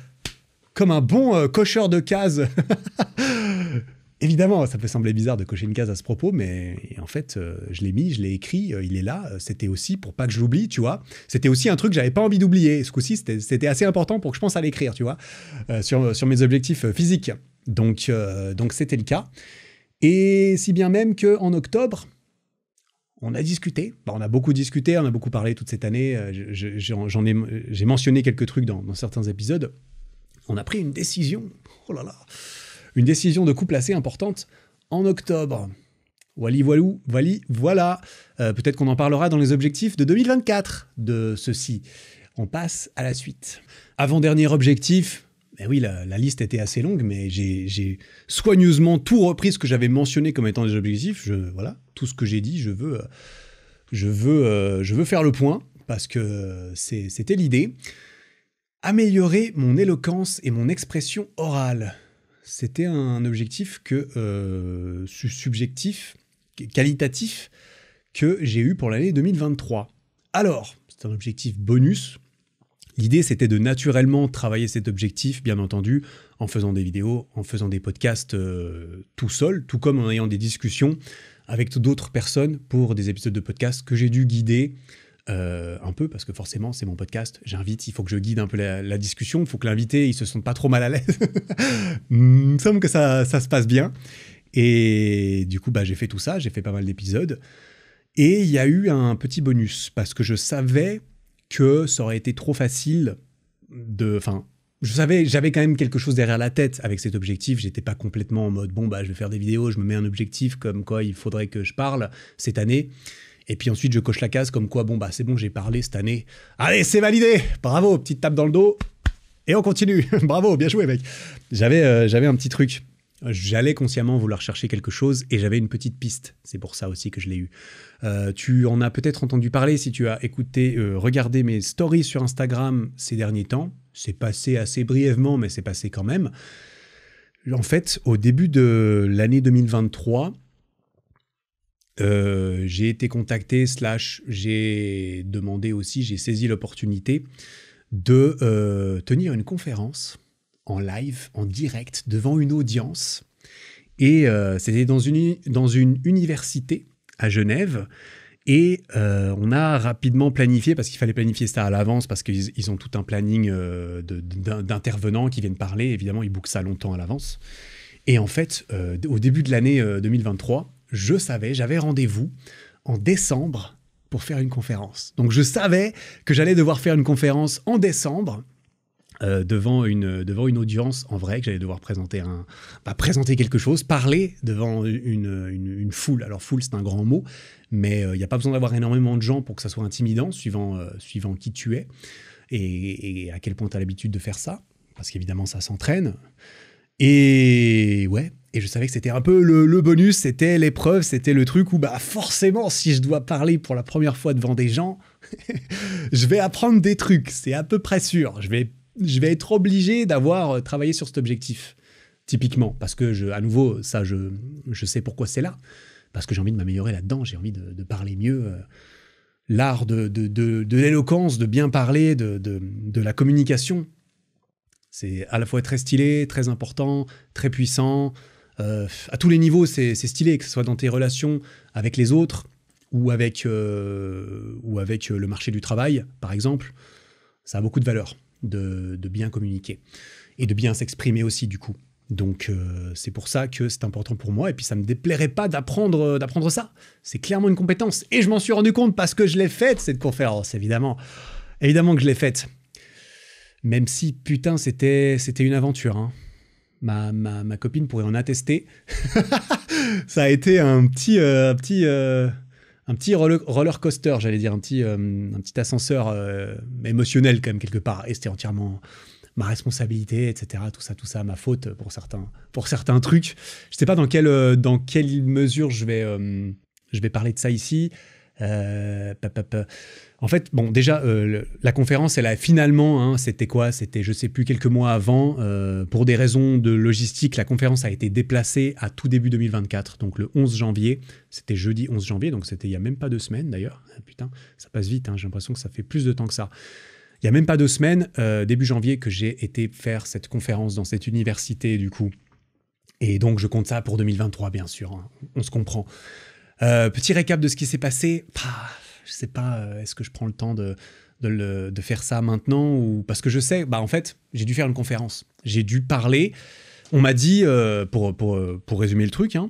comme un bon cocheur de cases. Évidemment, ça peut sembler bizarre de cocher une case à ce propos, mais en fait, je l'ai mis, je l'ai écrit, il est là. c'était aussi pour pas que je l'oublie, tu vois. C'était aussi un truc que j'avais pas envie d'oublier. Ce coup-ci, c'était assez important pour que je pense à l'écrire, tu vois, sur, sur, mes objectifs physiques. Donc, donc c'était le cas. Et si bien même qu'en octobre, on a discuté, bah, on a beaucoup discuté, on a beaucoup parlé toute cette année, euh, ai, j'ai mentionné quelques trucs dans, certains épisodes, on a pris une décision, oh là là, une décision de couple assez importante en octobre. Wally, voilou, voilà. Euh, peut-être qu'on en parlera dans les objectifs de 2024 de ceci. On passe à la suite. Avant-dernier objectif, oui, la, liste était assez longue, mais j'ai soigneusement tout repris ce que j'avais mentionné comme étant des objectifs. Je, voilà, tout ce que j'ai dit, je veux, euh, je, veux, euh, je veux faire le point, parce que c'était l'idée. Améliorer mon éloquence et mon expression orale. C'était un objectif que euh, subjectif, qualitatif, que j'ai eu pour l'année 2023. Alors, c'est un objectif bonus L'idée, c'était de naturellement travailler cet objectif, bien entendu, en faisant des vidéos, en faisant des podcasts euh, tout seul, tout comme en ayant des discussions avec d'autres personnes pour des épisodes de podcast que j'ai dû guider euh, un peu, parce que forcément, c'est mon podcast, j'invite, il faut que je guide un peu la, discussion, il faut que l'invité, il se sente pas trop mal à l'aise. il me semble que ça, se passe bien. Et du coup, bah, j'ai fait tout ça, j'ai fait pas mal d'épisodes. Et il y a eu un petit bonus, parce que je savais que ça aurait été trop facile de. Enfin, je savais, j'avais quand même quelque chose derrière la tête avec cet objectif. J'étais pas complètement en mode bon bah je vais faire des vidéos, je me mets un objectif comme quoi il faudrait que je parle cette année. Et puis ensuite je coche la case comme quoi bon bah c'est bon j'ai parlé cette année. Allez c'est validé, bravo, petite tape dans le dos et on continue. bravo, bien joué mec. J'avais euh, j'avais un petit truc j'allais consciemment vouloir chercher quelque chose et j'avais une petite piste. C'est pour ça aussi que je l'ai eu. Euh, tu en as peut-être entendu parler si tu as écouté, euh, regardé mes stories sur Instagram ces derniers temps. C'est passé assez brièvement, mais c'est passé quand même. En fait, au début de l'année 2023, euh, j'ai été contacté, j'ai demandé aussi, j'ai saisi l'opportunité de tenir une conférence en live, en direct, devant une audience. Et euh, c'était dans une, dans une université à Genève. Et euh, on a rapidement planifié, parce qu'il fallait planifier ça à l'avance, parce qu'ils ont tout un planning euh, d'intervenants qui viennent parler. Évidemment, ils bookent ça longtemps à l'avance. Et en fait, au début de l'année 2023, je savais, j'avais rendez-vous en décembre pour faire une conférence. Donc je savais que j'allais devoir faire une conférence en décembre euh, devant, une, devant une audience en vrai, que j'allais devoir présenter, un, bah, présenter quelque chose, parler devant une, une, foule. Alors foule, c'est un grand mot, mais euh, il n'y a pas besoin d'avoir énormément de gens pour que ça soit intimidant, suivant, euh, suivant qui tu es et, et à quel point tu as l'habitude de faire ça, parce qu'évidemment, ça s'entraîne. Et ouais, et je savais que c'était un peu le, le bonus, c'était l'épreuve, c'était le truc où bah forcément, si je dois parler pour la première fois devant des gens, je vais apprendre des trucs, c'est à peu près sûr. Je vais je vais être obligé d'avoir euh, travaillé sur cet objectif, typiquement, parce que, je, à nouveau, ça, je, je sais pourquoi c'est là, parce que j'ai envie de m'améliorer là-dedans, j'ai envie de, parler mieux. Euh, l'art de, de, de l'éloquence, de bien parler, de la communication, c'est à la fois très stylé, très important, très puissant. Euh, à tous les niveaux, c'est stylé, que ce soit dans tes relations avec les autres ou avec, ou avec le marché du travail, par exemple. Ça a beaucoup de valeur de, bien communiquer et de bien s'exprimer aussi du coup. Donc euh, c'est pour ça que c'est important pour moi et puis ça me déplairait pas d'apprendre euh, d'apprendre ça. C'est clairement une compétence et je m'en suis rendu compte parce que je l'ai faite cette conférence évidemment. Évidemment que je l'ai faite. Même si putain c'était c'était une aventure hein. ma, ma, copine pourrait en attester. ça a été un petit euh, un petit un petit roller coaster, j'allais dire, un petit, euh, un petit ascenseur euh, émotionnel quand même quelque part. Et c'était entièrement ma responsabilité, etc. Tout ça, tout ça, ma faute pour certains, pour certains trucs. Je ne sais pas dans quelle, euh, dans quelle mesure je vais, je vais parler de ça ici. En fait, bon, déjà, euh, la conférence, elle a finalement, hein, c'était quoi C'était, je sais plus, quelques mois avant. Euh, pour des raisons de logistique, la conférence a été déplacée à tout début 2024, donc le 11 janvier. C'était jeudi 11 janvier, donc c'était il n'y a même pas deux semaines d'ailleurs. Ah, putain, ça passe vite, hein, j'ai l'impression que ça fait plus de temps que ça. Il n'y a même pas deux semaines, euh, début janvier, que j'ai été faire cette conférence dans cette université, du coup. Et donc, je compte ça pour 2023, bien sûr. Hein. on se comprend. petit récap de ce qui s'est passé. Pah, je sais pas, euh, est-ce que je prends le temps de, de, le, de faire ça maintenant ou parce que je sais, bah en fait, j'ai dû faire une conférence, j'ai dû parler. On m'a dit, euh, pour, pour, pour, résumer le truc, hein,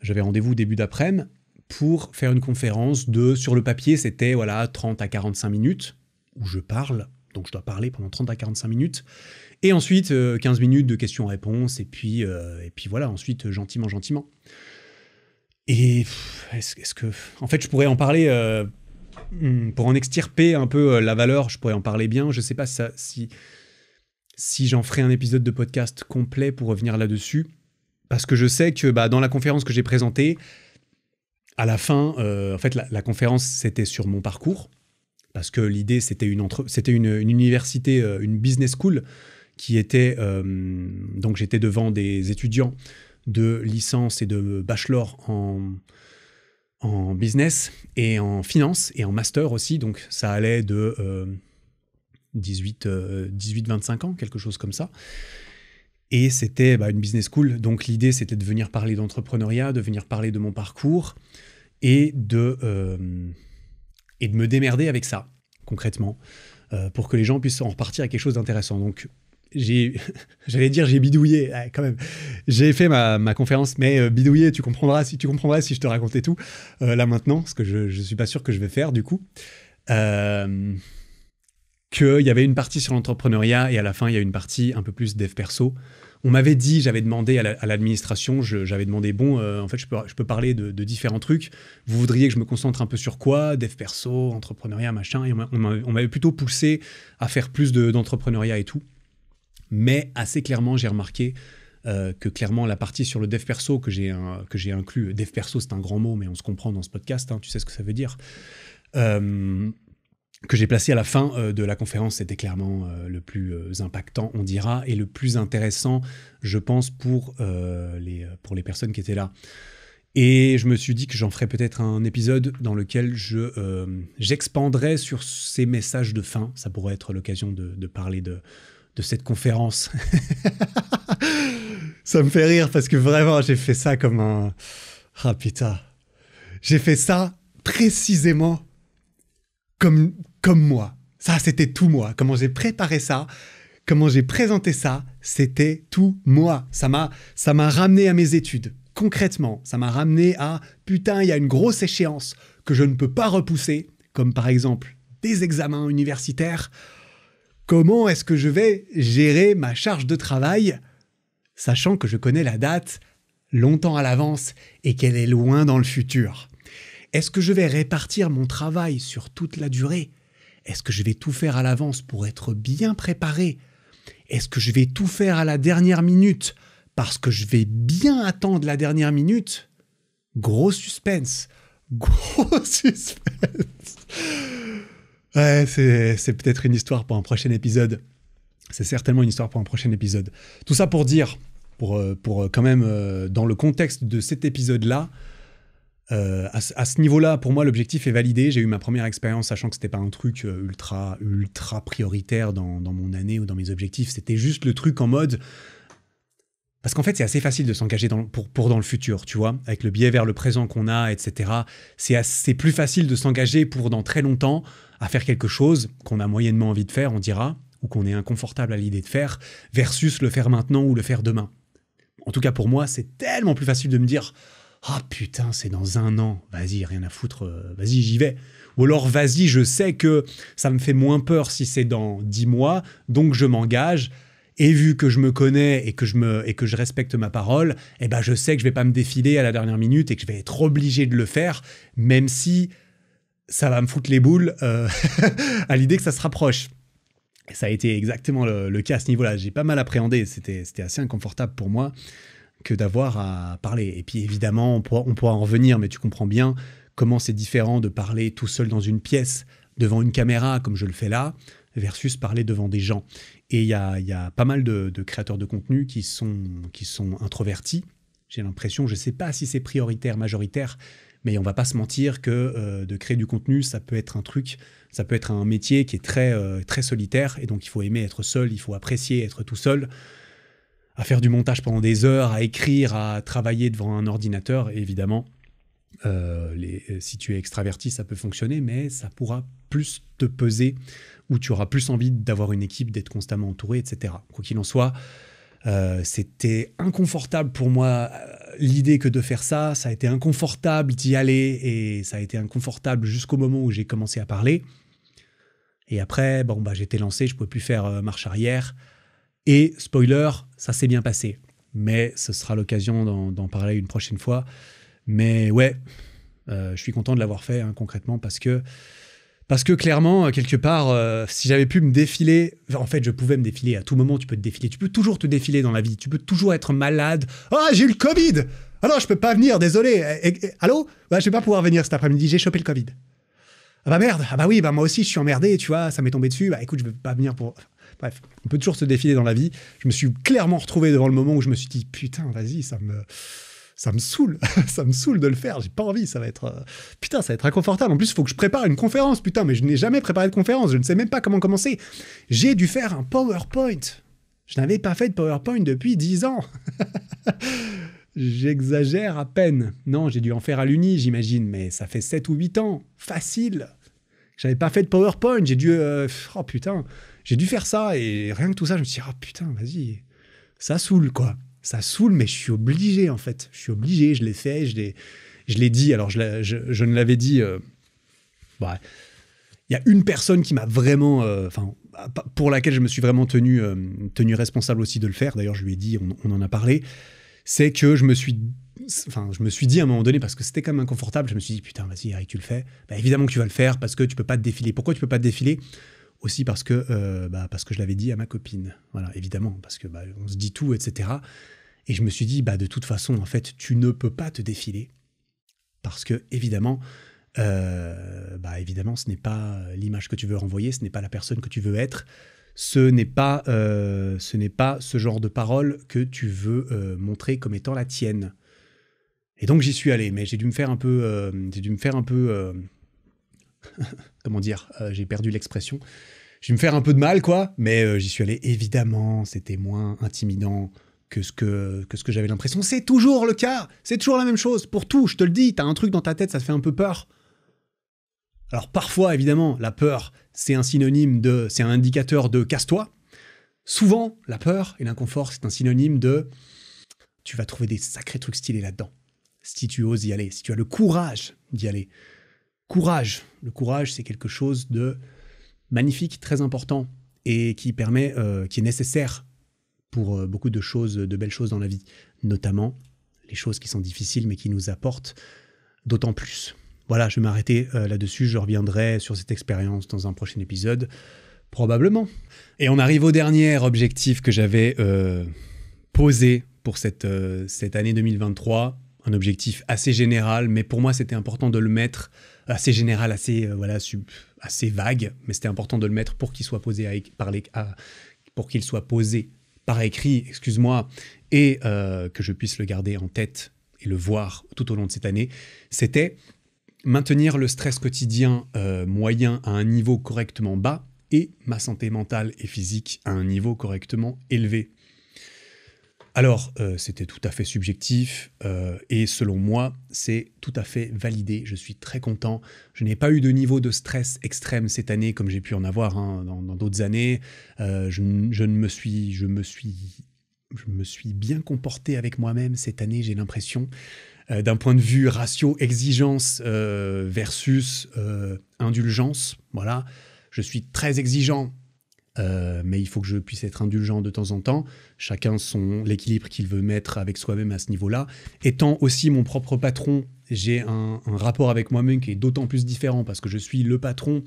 j'avais rendez-vous début d'après-midi pour faire une conférence de, sur le papier, c'était voilà 30 à 45 minutes où je parle, donc je dois parler pendant 30 à 45 minutes. Et ensuite, 15 euh, minutes de questions-réponses, et puis, et puis voilà, ensuite, gentiment, gentiment. Et est-ce que. En fait, je pourrais en parler Hmm, pour en extirper un peu euh, la valeur, je pourrais en parler bien. Je ne sais pas si, si j'en ferai un épisode de podcast complet pour revenir là-dessus. Parce que je sais que bah, dans la conférence que j'ai présentée, à la fin, euh, en fait, la, conférence, c'était sur mon parcours. Parce que l'idée, c'était une, université, euh, une business school, qui était. donc, j'étais devant des étudiants de licence et de bachelor en, en business et en finance et en master aussi. Donc ça allait de 18, euh, 18-25 euh, ans, quelque chose comme ça. Et c'était bah, une business school. Donc l'idée, c'était de venir parler d'entrepreneuriat, de venir parler de mon parcours et de, euh, et de me démerder avec ça, concrètement, pour que les gens puissent en repartir à quelque chose d'intéressant. Donc j'ai, j'allais dire j'ai bidouillé, quand même. J'ai fait ma, ma conférence, mais euh, bidouillé, tu comprendras si tu comprendras si je te racontais tout euh, là maintenant, ce que je, je suis pas sûr que je vais faire du coup. Euh, qu'il y avait une partie sur l'entrepreneuriat et à la fin il y a une partie un peu plus dev perso. On m'avait dit, j'avais demandé à l'administration, j'avais demandé, bon, euh, en fait, je peux, je peux parler de, différents trucs. Vous voudriez que je me concentre un peu sur quoi Dev perso, entrepreneuriat, machin. Et on m'avait plutôt poussé à faire plus d'entrepreneuriat et tout. Mais assez clairement, j'ai remarqué euh, que clairement la partie sur le dev perso que j'ai que j'ai inclus, dev perso c'est un grand mot, mais on se comprend dans ce podcast, hein, tu sais ce que ça veut dire. Euh, que j'ai placé à la fin euh, de la conférence, c'était clairement le plus impactant, on dira, et le plus intéressant, je pense, pour, les, pour les personnes qui étaient là. Et je me suis dit que j'en ferais peut-être un épisode dans lequel je j'expanderais sur ces messages de fin. Ça pourrait être l'occasion de, parler de, de cette conférence. ça me fait rire parce que vraiment, j'ai fait ça comme un. Ah J'ai fait ça précisément comme, comme moi. Ça, c'était tout moi. Comment j'ai préparé ça, comment j'ai présenté ça, c'était tout moi. Ça m'a, ça m'a ramené à mes études. Concrètement, ça m'a ramené à putain, il y a une grosse échéance que je ne peux pas repousser, comme par exemple des examens universitaires. Comment est-ce que je vais gérer ma charge de travail, sachant que je connais la date longtemps à l'avance et qu'elle est loin dans le futur Est-ce que je vais répartir mon travail sur toute la durée Est-ce que je vais tout faire à l'avance pour être bien préparé Est-ce que je vais tout faire à la dernière minute parce que je vais bien attendre la dernière minute Gros suspense. Gros suspense. Ouais, c'est peut-être une histoire pour un prochain épisode. C'est certainement une histoire pour un prochain épisode. Tout ça pour dire, pour, euh, pour euh, quand même, euh, dans le contexte de cet épisode-là, à, à, ce niveau-là, pour moi, l'objectif est validé. J'ai eu ma première expérience, sachant que c'était pas un truc ultra ultra prioritaire dans, dans, mon année ou dans mes objectifs. C'était juste le truc en mode, parce qu'en fait, c'est assez facile de s'engager pour, pour dans le futur, tu vois, avec le biais vers le présent qu'on a, etc. C'est plus facile de s'engager pour dans très longtemps à faire quelque chose qu'on a moyennement envie de faire, on dira, ou qu'on est inconfortable à l'idée de faire, versus le faire maintenant ou le faire demain. En tout cas, pour moi, c'est tellement plus facile de me dire Ah putain, c'est dans un an, vas-y, rien à foutre, euh, vas-y, j'y vais. Ou alors, vas-y, je sais que ça me fait moins peur si c'est dans dix mois, donc je m'engage et vu que je me connais et que je, me, et que je respecte ma parole, eh ben je sais que je vais pas me défiler à la dernière minute et que je vais être obligé de le faire, même si ça va me foutre les boules euh, à l'idée que ça se rapproche. Et ça a été exactement le, cas à ce niveau-là. J'ai pas mal appréhendé, c'était assez inconfortable pour moi que d'avoir à parler. Et puis évidemment, on on pourra en revenir, mais tu comprends bien comment c'est différent de parler tout seul dans une pièce, devant une caméra, comme je le fais là, versus parler devant des gens. Et il y a, pas mal de, créateurs de contenu qui sont, introvertis. J'ai l'impression, je ne sais pas si c'est prioritaire, majoritaire, mais on va pas se mentir que euh, de créer du contenu, ça peut être un truc, ça peut être un métier qui est très, euh, très solitaire. Et donc, il faut aimer être seul, il faut apprécier être tout seul. À faire du montage pendant des heures, à écrire, à travailler devant un ordinateur, évidemment, euh, les, si tu es extraverti, ça peut fonctionner, mais ça pourra plus te peser où tu auras plus envie d'avoir une équipe, d'être constamment entouré, etc. Quoi qu'il en soit, euh, c'était inconfortable pour moi euh, l'idée que de faire ça, ça a été inconfortable d'y aller et ça a été inconfortable jusqu'au moment où j'ai commencé à parler. Et après, bon bah j'étais lancé, je ne pouvais plus faire euh, marche arrière. Et spoiler, ça s'est bien passé. Mais ce sera l'occasion d'en parler une prochaine fois. Mais ouais, je suis content de l'avoir fait hein, concrètement parce que parce que clairement, euh, quelque part, euh, si j'avais pu me défiler, en fait, je pouvais me défiler à tout moment, tu peux te défiler, tu peux toujours te défiler dans la vie, tu peux toujours être malade. Ah, j'ai eu le Covid Alors, ah non, je peux pas venir, désolé. Et, eh, eh, eh, allô bah, Je vais pas pouvoir venir cet après-midi, j'ai chopé le Covid. Ah bah merde, ah bah oui, bah moi aussi je suis emmerdé, tu vois, ça m'est tombé dessus, bah écoute, je vais pas venir pour... Bref, on peut toujours se défiler dans la vie. Je me suis clairement retrouvé devant le moment où je me suis dit, putain, vas-y, ça me ça me saoule, ça me saoule de le faire, j'ai pas envie, ça va être euh, putain, ça va être inconfortable. En plus, il faut que je prépare une conférence, putain, mais je n'ai jamais préparé de conférence, je ne sais même pas comment commencer. J'ai dû faire un PowerPoint. Je n'avais pas fait de PowerPoint depuis 10 ans. J'exagère à peine. Non, j'ai dû en faire à l'uni, j'imagine, mais ça fait 7 ou 8 ans, facile. J'avais pas fait de PowerPoint, j'ai dû euh, oh putain, j'ai dû faire ça et rien que tout ça, je me suis dit oh putain, vas-y. Ça saoule quoi ça saoule, mais je suis obligé en fait. Je suis obligé, je l'ai fait, je l'ai, je l'ai dit. Alors je, je, ne l'avais dit. Euh, bah, il y a une personne qui m'a vraiment, euh, enfin, pour laquelle je me suis vraiment tenu, euh, tenu responsable aussi de le faire. D'ailleurs, je lui ai dit, on, on en a parlé. C'est que je me suis, enfin, je me suis dit à un moment donné parce que c'était quand même inconfortable. Je me suis dit, putain, vas-y, Eric, tu le fais. Bah, évidemment que tu vas le faire parce que tu peux pas te défiler. Pourquoi tu peux pas te défiler aussi parce que, euh, bah, parce que je l'avais dit à ma copine. Voilà, évidemment, parce que bah, on se dit tout, etc. Et je me suis dit, bah, de toute façon, en fait, tu ne peux pas te défiler. Parce que, évidemment, euh, bah, évidemment, ce n'est pas l'image que tu veux renvoyer, ce n'est pas la personne que tu veux être, ce n'est pas, euh, ce, pas ce genre de parole que tu veux montrer comme étant la tienne. Et donc j'y suis allé, mais j'ai dû me faire un peu, j'ai dû me faire un peu comment dire, euh, j'ai perdu l'expression. Je vais me faire un peu de mal, quoi, mais euh, j'y suis allé. Évidemment, c'était moins intimidant que ce que, que, ce que j'avais l'impression. C'est toujours le cas, c'est toujours la même chose. Pour tout, je te le dis, t'as un truc dans ta tête, ça te fait un peu peur. Alors parfois, évidemment, la peur, c'est un synonyme de, c'est un indicateur de casse-toi. Souvent, la peur et l'inconfort, c'est un synonyme de tu vas trouver des sacrés trucs stylés là-dedans. Si tu oses y aller, si tu as le courage d'y aller courage. Le courage, c'est quelque chose de magnifique, très important et qui permet, euh, qui est nécessaire pour euh, beaucoup de choses, de belles choses dans la vie, notamment les choses qui sont difficiles mais qui nous apportent d'autant plus. Voilà, je vais m'arrêter euh, là-dessus, je reviendrai sur cette expérience dans un prochain épisode, probablement. Et on arrive au dernier objectif que j'avais posé pour cette, cette année 2023, un objectif assez général, mais pour moi c'était important de le mettre euh, assez général, assez euh, voilà, assez vague, mais c'était important de le mettre pour qu'il soit posé par qu'il soit posé par écrit, excuse-moi, et euh, que je puisse le garder en tête et le voir tout au long de cette année. C'était maintenir le stress quotidien moyen à un niveau correctement bas et ma santé mentale et physique à un niveau correctement élevé. Alors, euh, c'était tout à fait subjectif euh, et selon moi, c'est tout à fait validé. Je suis très content. Je n'ai pas eu de niveau de stress extrême cette année comme j'ai pu en avoir hein, dans d'autres années. Euh, je, me suis, je me suis, je me suis bien comporté avec moi-même cette année. J'ai l'impression d'un point de vue ratio exigence versus indulgence. Voilà, je suis très exigeant euh, mais il faut que je puisse être indulgent de temps en temps. Chacun son l'équilibre qu'il veut mettre avec soi-même à ce niveau-là. Étant aussi mon propre patron, j'ai un, un rapport avec moi-même qui est d'autant plus différent parce que je suis le patron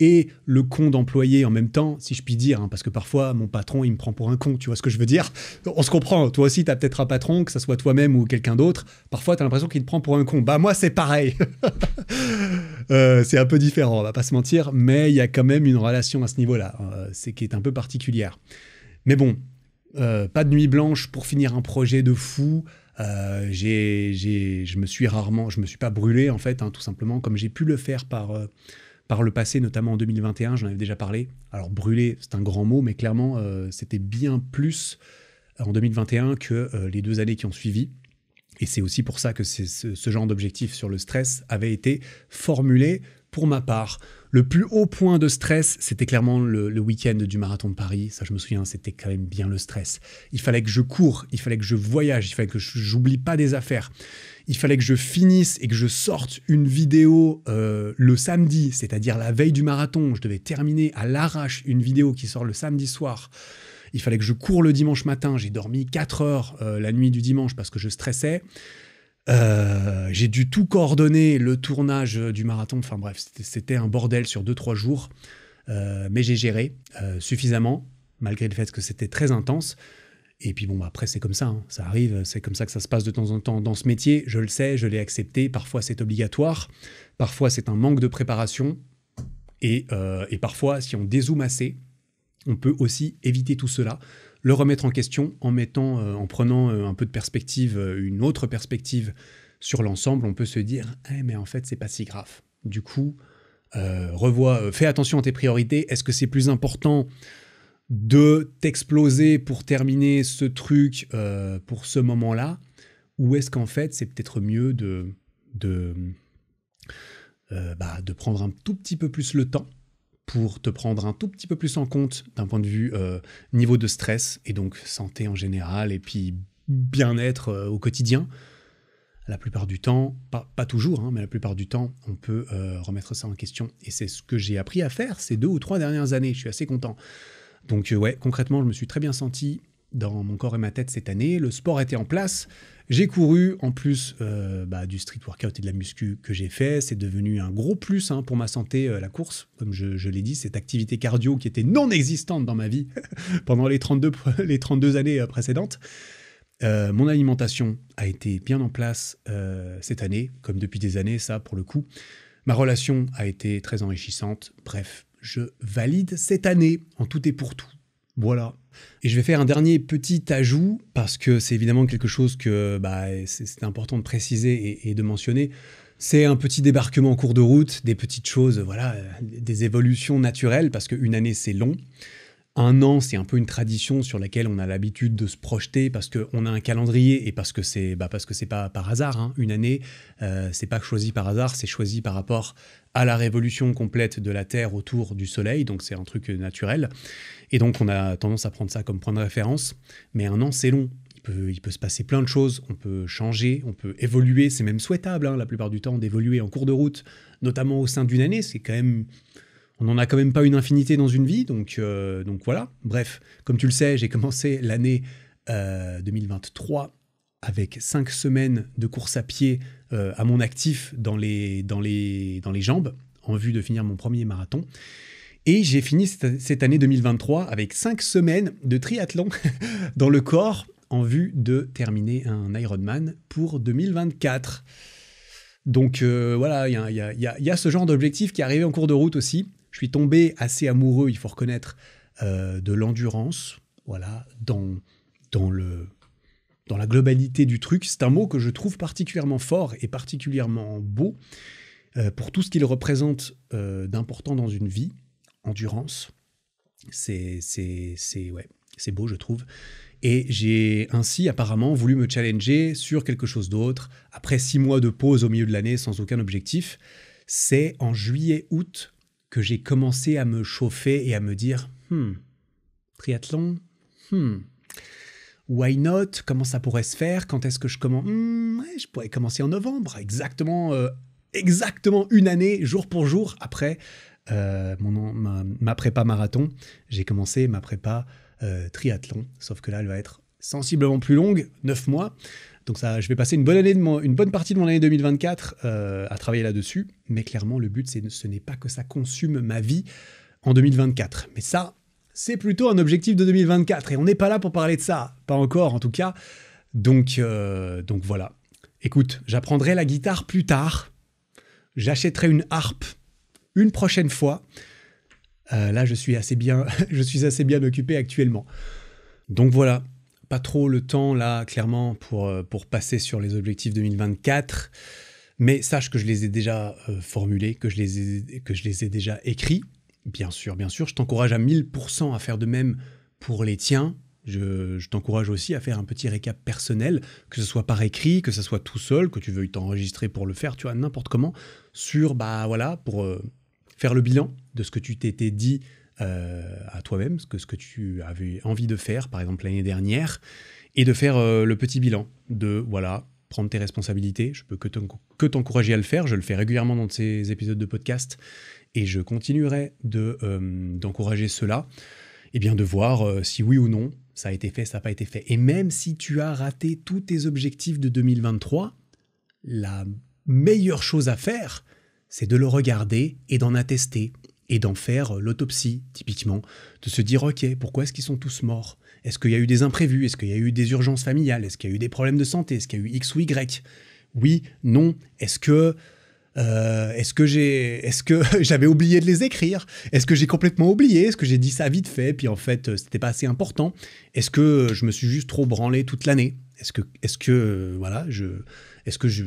et le con d'employé en même temps, si je puis dire, hein, parce que parfois mon patron il me prend pour un con, tu vois ce que je veux dire On se comprend, toi aussi tu as peut-être un patron, que ça soit toi-même ou quelqu'un d'autre, parfois tu as l'impression qu'il te prend pour un con. Bah moi c'est pareil euh, C'est un peu différent, on va pas se mentir, mais il y a quand même une relation à ce niveau-là, euh, c'est qui est un peu particulière. Mais bon, euh, pas de nuit blanche pour finir un projet de fou. Euh, je me suis rarement, je me suis pas brûlé en fait, hein, tout simplement, comme j'ai pu le faire par, par le passé, notamment en 2021, j'en avais déjà parlé. Alors brûler, c'est un grand mot, mais clairement, euh, c'était bien plus euh, en 2021 que euh, les deux années qui ont suivi. Et c'est aussi pour ça que ce, ce genre d'objectif sur le stress avait été formulé pour ma part. Le plus haut point de stress, c'était clairement le, week-end du marathon de Paris. Ça, je me souviens, c'était quand même bien le stress. Il fallait que je cours, il fallait que je voyage, il fallait que j'oublie pas des affaires il fallait que je finisse et que je sorte une vidéo euh, le samedi, c'est-à-dire la veille du marathon. Je devais terminer à l'arrache une vidéo qui sort le samedi soir. Il fallait que je cours le dimanche matin. J'ai dormi 4 heures euh, la nuit du dimanche parce que je stressais. Euh, j'ai dû tout coordonner, le tournage du marathon. Enfin bref, c'était un bordel sur 2-3 jours. mais j'ai géré suffisamment, malgré le fait que c'était très intense. Et puis bon, bah, après, c'est comme ça, hein. ça arrive, c'est comme ça que ça se passe de temps en temps dans ce métier, je le sais, je l'ai accepté, parfois c'est obligatoire, parfois c'est un manque de préparation, et, euh, parfois, si on dézoome assez, on peut aussi éviter tout cela, le remettre en question en, mettant, euh, en prenant euh, un peu de perspective, une autre perspective sur l'ensemble, on peut se dire eh, mais en fait, c'est pas si grave. Du coup, revois, fais attention à tes priorités, est-ce que c'est plus important de t'exploser pour terminer ce truc euh, pour ce moment-là Ou est-ce qu'en fait, c'est peut-être mieux euh, bah, de, prendre un tout petit peu plus le temps pour te prendre un tout petit peu plus en compte d'un point de vue euh, niveau de stress et donc santé en général et puis bien-être au quotidien la plupart du temps, pas, pas toujours, hein, mais la plupart du temps, on peut remettre ça en question. Et c'est ce que j'ai appris à faire ces deux ou trois dernières années. Je suis assez content. Donc euh, ouais, concrètement, je me suis très bien senti dans mon corps et ma tête cette année. Le sport était en place. J'ai couru, en plus euh, bah, du street workout et de la muscu que j'ai fait. C'est devenu un gros plus hein, pour ma santé, euh, la course. Comme je, l'ai dit, cette activité cardio qui était non existante dans ma vie pendant les 32, les 32 années précédentes. mon alimentation a été bien en place cette année, comme depuis des années, ça pour le coup. Ma relation a été très enrichissante. Bref, je valide cette année en tout et pour tout. Voilà. Et je vais faire un dernier petit ajout, parce que c'est évidemment quelque chose que bah, c'est important de préciser et, et de mentionner. C'est un petit débarquement en cours de route, des petites choses, voilà, des évolutions naturelles, parce qu'une année c'est long. Un an, c'est un peu une tradition sur laquelle on a l'habitude de se projeter parce qu'on a un calendrier et parce que c'est bah parce que c'est pas par hasard. Hein. Une année, euh, c'est pas choisi par hasard, c'est choisi par rapport à la révolution complète de la Terre autour du Soleil, donc c'est un truc naturel. Et donc on a tendance à prendre ça comme point de référence. Mais un an, c'est long. Il peut, se passer plein de choses, on peut changer, on peut évoluer, c'est même souhaitable hein, la plupart du temps d'évoluer en cours de route, notamment au sein d'une année, c'est quand même on n'en a quand même pas une infinité dans une vie, donc, euh, donc voilà. Bref, comme tu le sais, j'ai commencé l'année 2023 euh, avec 5 semaines de course à pied euh, à mon actif dans les, dans, les, dans les jambes, en vue de finir mon premier marathon. Et j'ai fini cette année 2023 avec 5 semaines de triathlon dans le corps, en vue de terminer un Ironman pour 2024. Donc voilà, il y, y a, ce genre d'objectif qui est en cours de route aussi. Je suis tombé assez amoureux, il faut reconnaître, euh, de l'endurance, voilà, dans, dans, le, dans la globalité du truc. C'est un mot que je trouve particulièrement fort et particulièrement beau euh, pour tout ce qu'il représente euh, d'important dans une vie. Endurance, c'est ouais, beau, je trouve. Et j'ai ainsi apparemment voulu me challenger sur quelque chose d'autre. Après six mois de pause au milieu de l'année sans aucun objectif, c'est en juillet-août que j'ai commencé à me chauffer et à me dire hmm, triathlon, hmm, why not Comment ça pourrait se faire Quand est-ce que je commence hmm, Je pourrais commencer en novembre, exactement, euh, exactement une année, jour pour jour après euh, mon, ma, prépa marathon. J'ai commencé ma prépa euh, triathlon, sauf que là, elle va être sensiblement plus longue, neuf mois. Donc ça, je vais passer une bonne, année de une bonne partie de mon année 2024 euh, à travailler là-dessus. Mais clairement, le but, c'est, ce n'est pas que ça consume ma vie en 2024. Mais ça, c'est plutôt un objectif de 2024. Et on n'est pas là pour parler de ça. Pas encore, en tout cas. Donc, euh, donc voilà. Écoute, j'apprendrai la guitare plus tard. J'achèterai une harpe une prochaine fois. Euh, là, je suis assez bien, je suis assez bien occupé actuellement. Donc voilà, pas trop le temps là, clairement, pour, euh, pour passer sur les objectifs 2024. Mais sache que je les ai déjà euh, formulés, que je les ai, que je les ai déjà écrits. Bien sûr, bien sûr, je t'encourage à 1000% à faire de même pour les tiens. Je, t'encourage aussi à faire un petit récap personnel, que ce soit par écrit, que ce soit tout seul, que tu veuilles t'enregistrer pour le faire, tu vois, n'importe comment, sur, bah voilà, pour euh, faire le bilan de ce que tu t'étais dit euh, à toi-même, ce que, ce que tu avais envie de faire, par exemple l'année dernière, et de faire euh, le petit bilan de, voilà, prendre tes responsabilités, je peux que t'encourager à le faire, je le fais régulièrement dans ces épisodes de podcast, et je continuerai de, euh, d'encourager cela, et eh bien de voir si oui ou non ça a été fait, ça n'a pas été fait. Et même si tu as raté tous tes objectifs de 2023, la meilleure chose à faire, c'est de le regarder et d'en attester et d'en faire euh, l'autopsie, typiquement. De se dire, ok, pourquoi est-ce qu'ils sont tous morts Est-ce qu'il y a eu des imprévus Est-ce qu'il y a eu des urgences familiales Est-ce qu'il y a eu des problèmes de santé Est-ce qu'il y a eu X ou Y Oui, non. Est-ce que... Euh, est-ce que j'ai, est-ce que j'avais oublié de les écrire Est-ce que j'ai complètement oublié Est-ce que j'ai dit ça vite fait Puis en fait, euh, c'était pas assez important. Est-ce que je me suis juste trop branlé toute l'année Est-ce que, est-ce que, voilà, je, est-ce que je,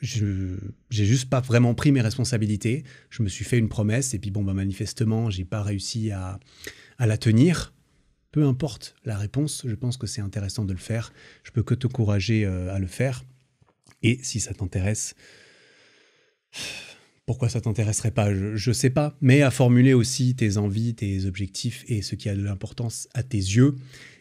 j'ai juste pas vraiment pris mes responsabilités. Je me suis fait une promesse et puis bon, bah, manifestement, j'ai pas réussi à, la tenir. Peu importe la réponse, je pense que c'est intéressant de le faire. Je peux que t'encourager euh, à le faire. Et si ça t'intéresse, pourquoi ça t'intéresserait pas je, ne sais pas. Mais à formuler aussi tes envies, tes objectifs et ce qui a de l'importance à tes yeux,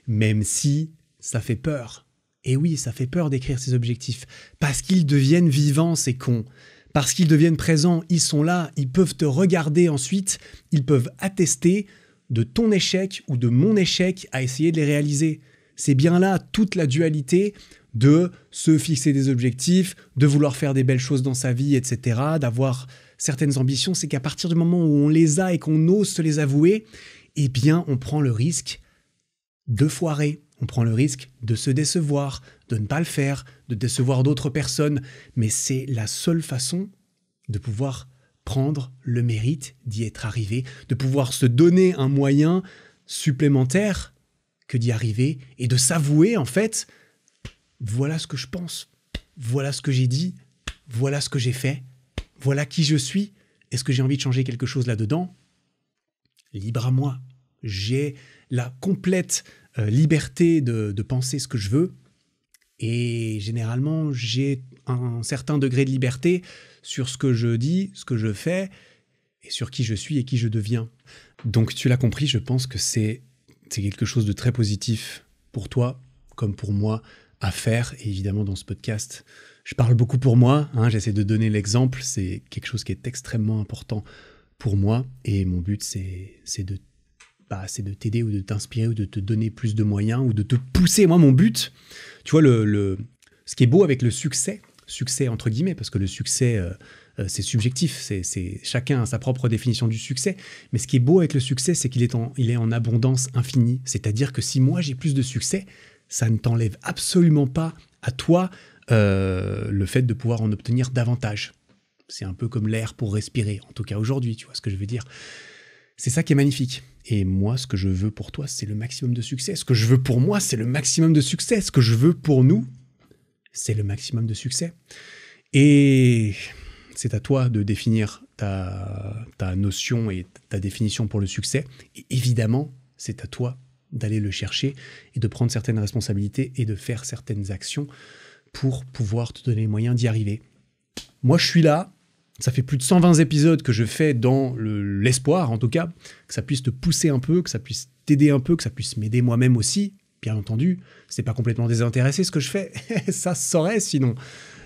même si ça fait peur et oui, ça fait peur d'écrire ces objectifs, parce qu'ils deviennent vivants, ces con. Parce qu'ils deviennent présents, ils sont là, ils peuvent te regarder ensuite, ils peuvent attester de ton échec ou de mon échec à essayer de les réaliser. C'est bien là toute la dualité de se fixer des objectifs, de vouloir faire des belles choses dans sa vie, etc., d'avoir certaines ambitions, c'est qu'à partir du moment où on les a et qu'on ose se les avouer, eh bien on prend le risque de foirer. On prend le risque de se décevoir, de ne pas le faire, de décevoir d'autres personnes, mais c'est la seule façon de pouvoir prendre le mérite d'y être arrivé, de pouvoir se donner un moyen supplémentaire que d'y arriver et de s'avouer en fait, voilà ce que je pense, voilà ce que j'ai dit, voilà ce que j'ai fait, voilà qui je suis, est-ce que j'ai envie de changer quelque chose là-dedans Libre à moi, j'ai la complète euh, liberté de, penser ce que je veux. Et généralement, j'ai un certain degré de liberté sur ce que je dis, ce que je fais, et sur qui je suis et qui je deviens. Donc tu l'as compris, je pense que c'est quelque chose de très positif pour toi, comme pour moi, à faire. évidemment, dans ce podcast, je parle beaucoup pour moi, hein. j'essaie de donner l'exemple, c'est quelque chose qui est extrêmement important pour moi, et mon but, c'est de bah, c'est de t'aider ou de t'inspirer ou de te donner plus de moyens ou de te pousser. Moi, mon but, tu vois, le, ce qui est beau avec le succès, succès entre guillemets, parce que le succès, euh, euh, c'est subjectif, c'est chacun a sa propre définition du succès. Mais ce qui est beau avec le succès, c'est qu'il est, en, il est en abondance infinie. C'est-à-dire que si moi j'ai plus de succès, ça ne t'enlève absolument pas à toi euh, le fait de pouvoir en obtenir davantage. C'est un peu comme l'air pour respirer, en tout cas aujourd'hui, tu vois ce que je veux dire. C'est ça qui est magnifique. Et moi, ce que je veux pour toi, c'est le maximum de succès. Ce que je veux pour moi, c'est le maximum de succès. Ce que je veux pour nous, c'est le maximum de succès. Et c'est à toi de définir ta, notion et ta définition pour le succès. Et évidemment, c'est à toi d'aller le chercher et de prendre certaines responsabilités et de faire certaines actions pour pouvoir te donner les moyens d'y arriver. Moi, je suis là, ça fait plus de 120 épisodes que je fais dans l'espoir, en tout cas, que ça puisse te pousser un peu, que ça puisse t'aider un peu, que ça puisse m'aider moi-même aussi. Bien entendu, c'est pas complètement désintéressé ce que je fais. ça saurait sinon,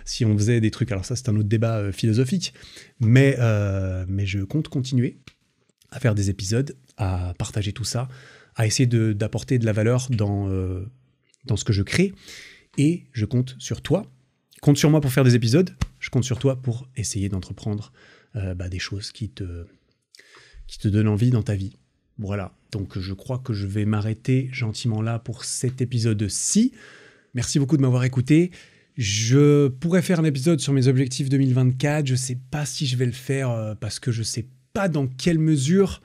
si on faisait des trucs. Alors ça, c'est un autre débat euh, philosophique. Mais, euh, mais je compte continuer à faire des épisodes, à partager tout ça, à essayer d'apporter de, la valeur dans, euh, dans ce que je crée. Et je compte sur toi. Compte sur moi pour faire des épisodes je compte sur toi pour essayer d'entreprendre euh, bah, des choses qui te, qui te donnent envie dans ta vie. Voilà, donc je crois que je vais m'arrêter gentiment là pour cet épisode-ci. Merci beaucoup de m'avoir écouté. Je pourrais faire un épisode sur mes objectifs 2024. Je ne sais pas si je vais le faire euh, parce que je ne sais pas dans quelle mesure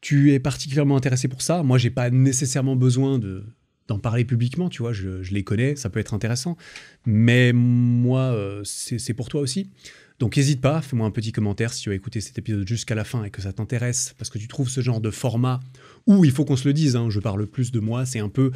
tu es particulièrement intéressé pour ça. Moi, je n'ai pas nécessairement besoin de d'en parler publiquement, tu vois, je, les connais, ça peut être intéressant. Mais moi, euh, c'est pour toi aussi. Donc n'hésite pas, fais-moi un petit commentaire si tu as écouté cet épisode jusqu'à la fin et que ça t'intéresse, parce que tu trouves ce genre de format où il faut qu'on se le dise, hein, je parle plus de moi, c'est un peu,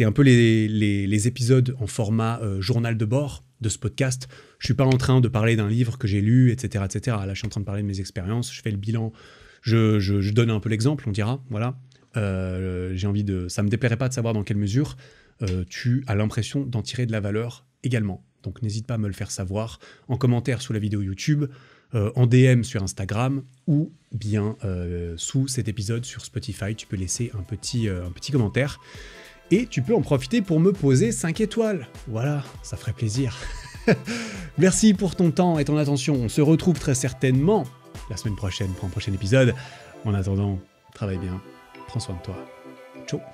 un peu les, épisodes en format euh, journal de bord de ce podcast. Je suis pas en train de parler d'un livre que j'ai lu, etc., etc. Là, je suis en train de parler de mes expériences, je fais le bilan, je donne un peu l'exemple, on dira, voilà. Euh, j'ai envie de, ça me déplairait pas de savoir dans quelle mesure euh, tu as l'impression d'en tirer de la valeur également. Donc n'hésite pas à me le faire savoir en commentaire sous la vidéo YouTube, euh, en DM sur Instagram ou bien sous cet épisode sur Spotify. Tu peux laisser un petit, un petit commentaire et tu peux en profiter pour me poser 5 étoiles. Voilà, ça ferait plaisir. Merci pour ton temps et ton attention. On se retrouve très certainement la semaine prochaine pour un prochain épisode. En attendant, travaille bien Prends soin de toi. Ciao